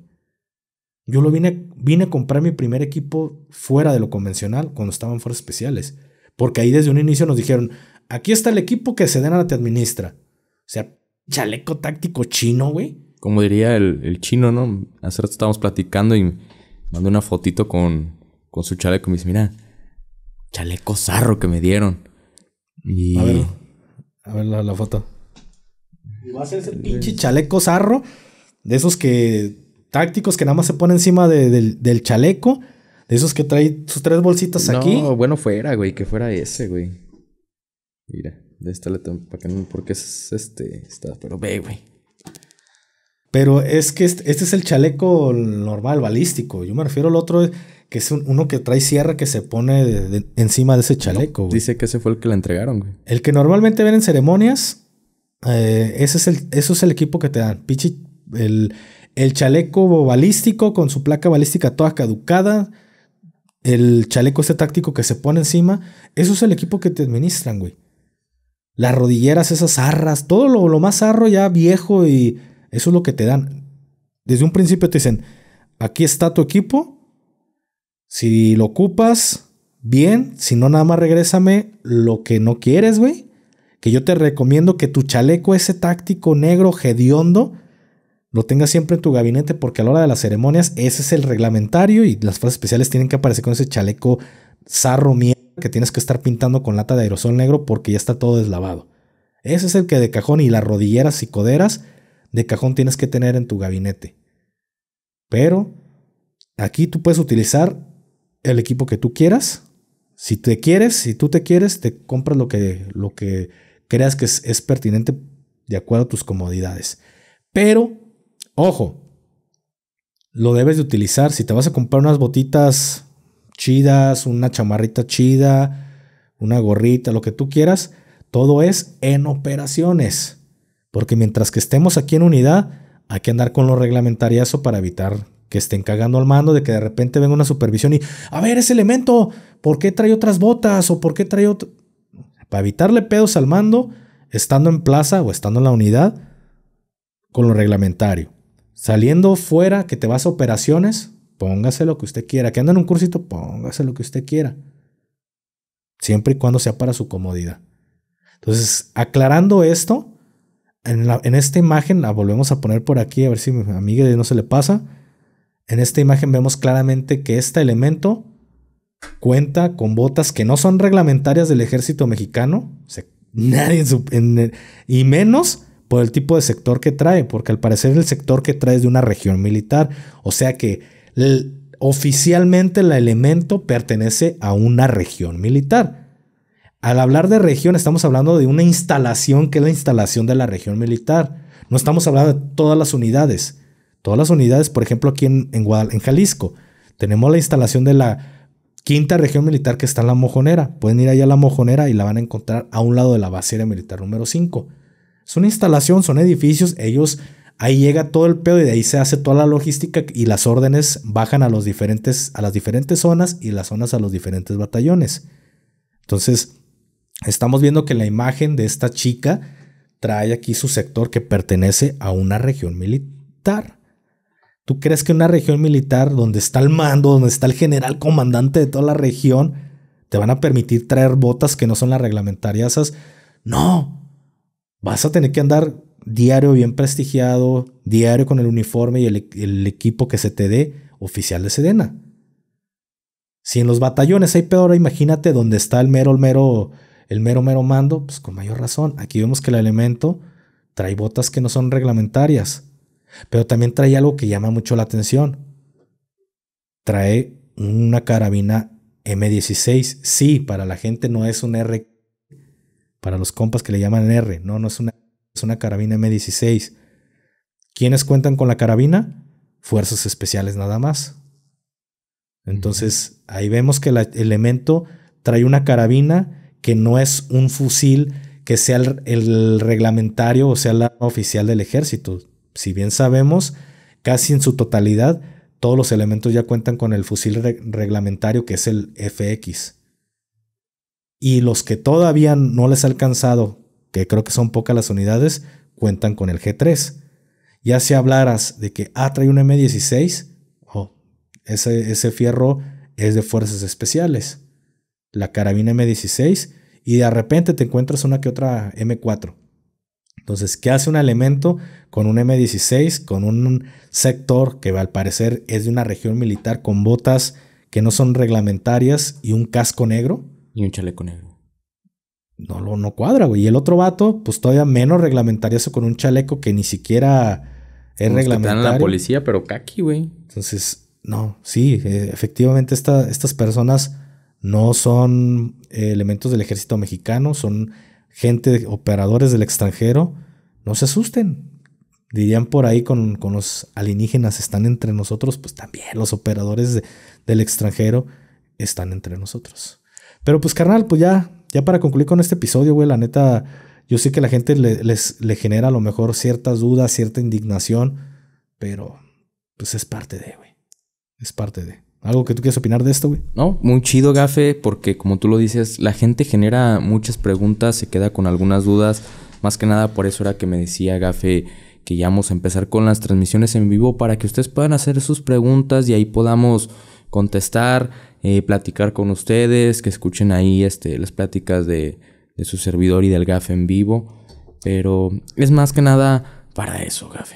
Yo lo vine, vine a comprar mi primer equipo fuera de lo convencional cuando estaban fuerzas especiales. Porque ahí desde un inicio nos dijeron, Aquí está el equipo que Sedena te administra. O sea, chaleco táctico chino, güey. Como diría el, chino, ¿no? Hace rato estábamos platicando y mandé una fotito con, con su chaleco. Me dice, mira, chaleco zarro que me dieron. A ver, a ver la, foto. va a ser ese pinche chaleco zarro. De esos que. tácticos que nada más se pone encima del chaleco. De esos que trae sus tres bolsitas aquí. No, bueno fuera, güey, que fuera ese, güey. Mira, de esta le porque es este, está, pero ve, güey. Pero es que este, este, es el chaleco normal, balístico. Yo me refiero al otro, que es uno que trae sierra que se pone encima de ese chaleco. dice que ese fue el que le entregaron, güey. El que normalmente ven en ceremonias, eh, ese es el, eso es el equipo que te dan. Pichi, el, el chaleco balístico con su placa balística toda caducada el chaleco este táctico que se pone encima, eso es el equipo que te administran, güey. Las rodilleras, esas arras, todo lo, más arro ya viejo y eso es lo que te dan. Desde un principio te dicen, aquí está tu equipo, si lo ocupas, bien, si no nada más regrésame lo que no quieres, güey. Que yo te recomiendo que tu chaleco ese táctico negro hediondo lo tengas siempre en tu gabinete porque a la hora de las ceremonias ese es el reglamentario y las fuerzas especiales tienen que aparecer con ese chaleco zarro mierda que tienes que estar pintando con lata de aerosol negro porque ya está todo deslavado. Ese es el que de cajón y las rodilleras y coderas de cajón tienes que tener en tu gabinete. Pero aquí tú puedes utilizar el equipo que tú quieras. Si te quieres, si tú te quieres, te compras lo que, lo que creas que es, es pertinente de acuerdo a tus comodidades. Pero, ojo, lo debes de utilizar. Si te vas a comprar unas botitas chidas, una chamarrita chida, una gorrita, lo que tú quieras, todo es en operaciones. Porque mientras que estemos aquí en unidad, hay que andar con lo reglamentariazo para evitar que estén cagando al mando, de que de repente venga una supervisión y, a ver, ese elemento, ¿por qué trae otras botas? ¿O por qué trae otro? Para evitarle pedos al mando, estando en plaza o estando en la unidad, con lo reglamentario. Saliendo fuera, que te vas a operaciones, póngase lo que usted quiera. Que anda en un cursito, póngase lo que usted quiera. Siempre y cuando sea para su comodidad. Entonces, aclarando esto, en, esta imagen, la volvemos a poner por aquí, a ver si mi amiga no se le pasa. En esta imagen vemos claramente que este elemento cuenta con botas que no son reglamentarias del ejército mexicano, nadie y menos por el tipo de sector que trae, porque al parecer el sector que trae es de una región militar, o sea que oficialmente el elemento pertenece a una región militar. Al hablar de región estamos hablando de una instalación que es la instalación de la región militar. No estamos hablando de todas las unidades. Todas las unidades, por ejemplo, aquí en, Jalisco, tenemos la instalación de la quinta región militar que está en la Mojonera. Pueden ir allá a la Mojonera y la van a encontrar a un lado de la base militar número 5. Es una instalación, son edificios, ellos Ahí llega todo el pedo y de ahí se hace toda la logística y las órdenes bajan a, diferentes, a las diferentes zonas y las zonas a los diferentes batallones. Entonces, estamos viendo que la imagen de esta chica trae aquí su sector que pertenece a una región militar. ¿Tú crees que una región militar donde está el mando, donde está el general comandante de toda la región, te van a permitir traer botas que no son las reglamentarias? No, vas a tener que andar diario bien prestigiado, diario con el uniforme y el, equipo que se te dé, oficial de Sedena. Si en los batallones hay peor, imagínate dónde está el mero, el mero, el mero, mero mando, pues con mayor razón. Aquí vemos que el elemento trae botas que no son reglamentarias, pero también trae algo que llama mucho la atención. Trae una carabina M16. Sí, para la gente no es un R. Para los compas que le llaman R, no, no es una es una carabina M16. ¿Quiénes cuentan con la carabina? Fuerzas especiales nada más. Entonces, ahí vemos que el elemento trae una carabina que no es un fusil que sea el, reglamentario o sea el oficial del ejército. Si bien sabemos, casi en su totalidad, todos los elementos ya cuentan con el fusil reglamentario que es el FX. Y los que todavía no les ha alcanzado que creo que son pocas las unidades, cuentan con el G3. Ya si hablaras de que, ah, trae un M16, oh, ese, ese fierro es de fuerzas especiales. La carabina M16 y de repente te encuentras una que otra M4. Entonces, ¿qué hace un elemento con un M16, con un sector que al parecer es de una región militar, con botas que no son reglamentarias y un casco negro? Y un chaleco negro no, lo, no cuadra, güey. Y el otro vato, pues todavía menos eso con un chaleco que ni siquiera es pues, reglamentario reglamentario. la policía, pero kaki, güey. Entonces, no, sí, eh, efectivamente esta, estas personas no son eh, elementos del ejército mexicano, son gente, operadores del extranjero. No se asusten. Dirían por ahí con, los alienígenas están entre nosotros, pues también los operadores del extranjero están entre nosotros. Pero pues carnal, pues ya ya para concluir con este episodio, güey, la neta, yo sé que la gente le, les, le genera a lo mejor ciertas dudas, cierta indignación, pero pues es parte de, güey. Es parte de. ¿Algo que tú quieras opinar de esto, güey? No, muy chido, Gafe, porque como tú lo dices, la gente genera muchas preguntas, se queda con algunas dudas. Más que nada, por eso era que me decía Gafe que ya vamos a empezar con las transmisiones en vivo para que ustedes puedan hacer sus preguntas y ahí podamos contestar eh, platicar con ustedes, que escuchen ahí este, las pláticas de, de su servidor y del GAFE en vivo. Pero es más que nada para eso, GAFE.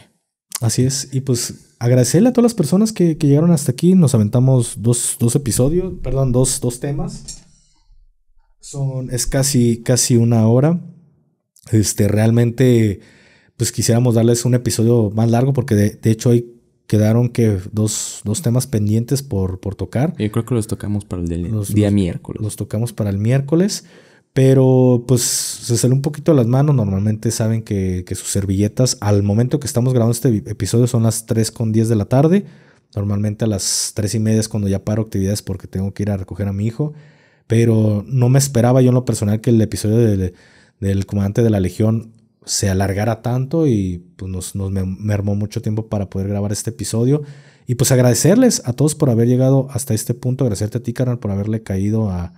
Así es, y pues agradecerle a todas las personas que, llegaron hasta aquí. Nos aventamos dos, dos episodios, perdón, dos, dos, temas. Son, es casi, casi una hora. Este, realmente, pues quisiéramos darles un episodio más largo porque de, de hecho hay quedaron que dos, temas pendientes por, por tocar. Yo creo que los tocamos para el día miércoles. Los tocamos para el miércoles. Pero pues se salió un poquito de las manos. Normalmente saben que, sus servilletas al momento que estamos grabando este episodio son las 3 con 10 de la tarde. Normalmente a las 3 y media es cuando ya paro actividades porque tengo que ir a recoger a mi hijo. Pero no me esperaba yo en lo personal que el episodio del comandante de la Legión se alargara tanto y pues, nos, nos mermó mucho tiempo para poder grabar este episodio. Y pues agradecerles a todos por haber llegado hasta este punto, agradecerte a ti, carnal, por haberle caído a,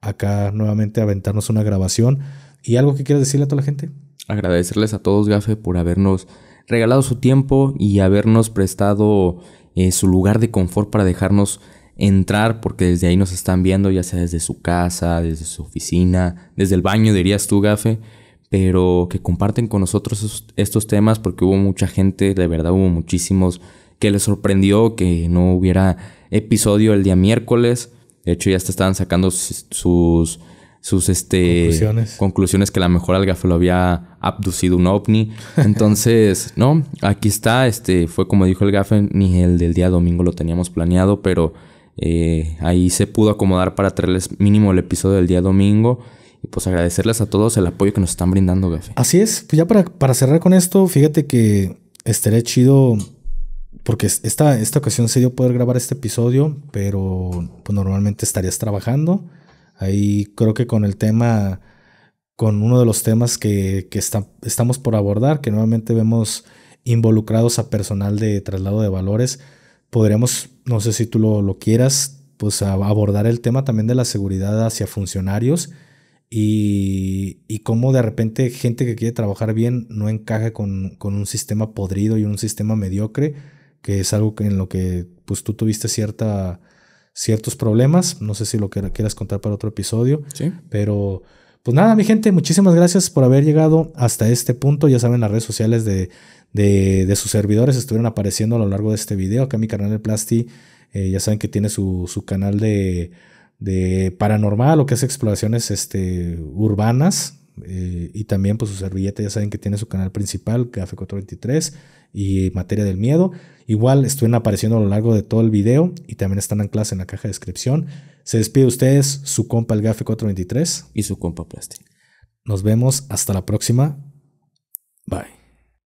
acá nuevamente a aventarnos una grabación. ¿Y algo que quieras decirle a toda la gente? Agradecerles a todos, Gafe, por habernos regalado su tiempo y habernos prestado eh, su lugar de confort para dejarnos entrar, porque desde ahí nos están viendo, ya sea desde su casa, desde su oficina, desde el baño, dirías tú, Gafe pero que comparten con nosotros estos temas porque hubo mucha gente, de verdad hubo muchísimos que les sorprendió que no hubiera episodio el día miércoles. De hecho, ya estaban sacando sus, sus este, conclusiones. conclusiones que la mejor al gafe lo había abducido un ovni. [laughs] Entonces, no, aquí está, este, fue como dijo el gafe, ni el del día domingo lo teníamos planeado, pero eh, ahí se pudo acomodar para traerles mínimo el episodio del día domingo. Y pues agradecerles a todos el apoyo que nos están brindando, Así es. Pues ya para, para cerrar con esto, fíjate que estaría chido porque esta, esta ocasión se dio poder grabar este episodio, pero pues normalmente estarías trabajando. Ahí creo que con el tema, con uno de los temas que, está, estamos por abordar, que nuevamente vemos involucrados a personal de traslado de valores, podríamos, no sé si tú lo, lo quieras, pues abordar el tema también de la seguridad hacia funcionarios y, y cómo de repente gente que quiere trabajar bien no encaja con, un sistema podrido y un sistema mediocre, que es algo en lo que pues tú tuviste cierta, ciertos problemas. No sé si lo quieras contar para otro episodio, ¿Sí? pero... Pues nada, mi gente, muchísimas gracias por haber llegado hasta este punto. Ya saben, las redes sociales de, de, sus servidores estuvieron apareciendo a lo largo de este video. Acá mi canal de Plasti, eh, ya saben que tiene su canal de, de paranormal o que hace exploraciones este, urbanas. Eh, y también pues su servilleta, ya saben que tiene su canal principal, Café 423 y Materia del Miedo. Igual estuvieron apareciendo a lo largo de todo el video y también están clase en la caja de descripción. Se despide ustedes su compa el Gafe 423 y su compa Plastic. Nos vemos hasta la próxima. Bye.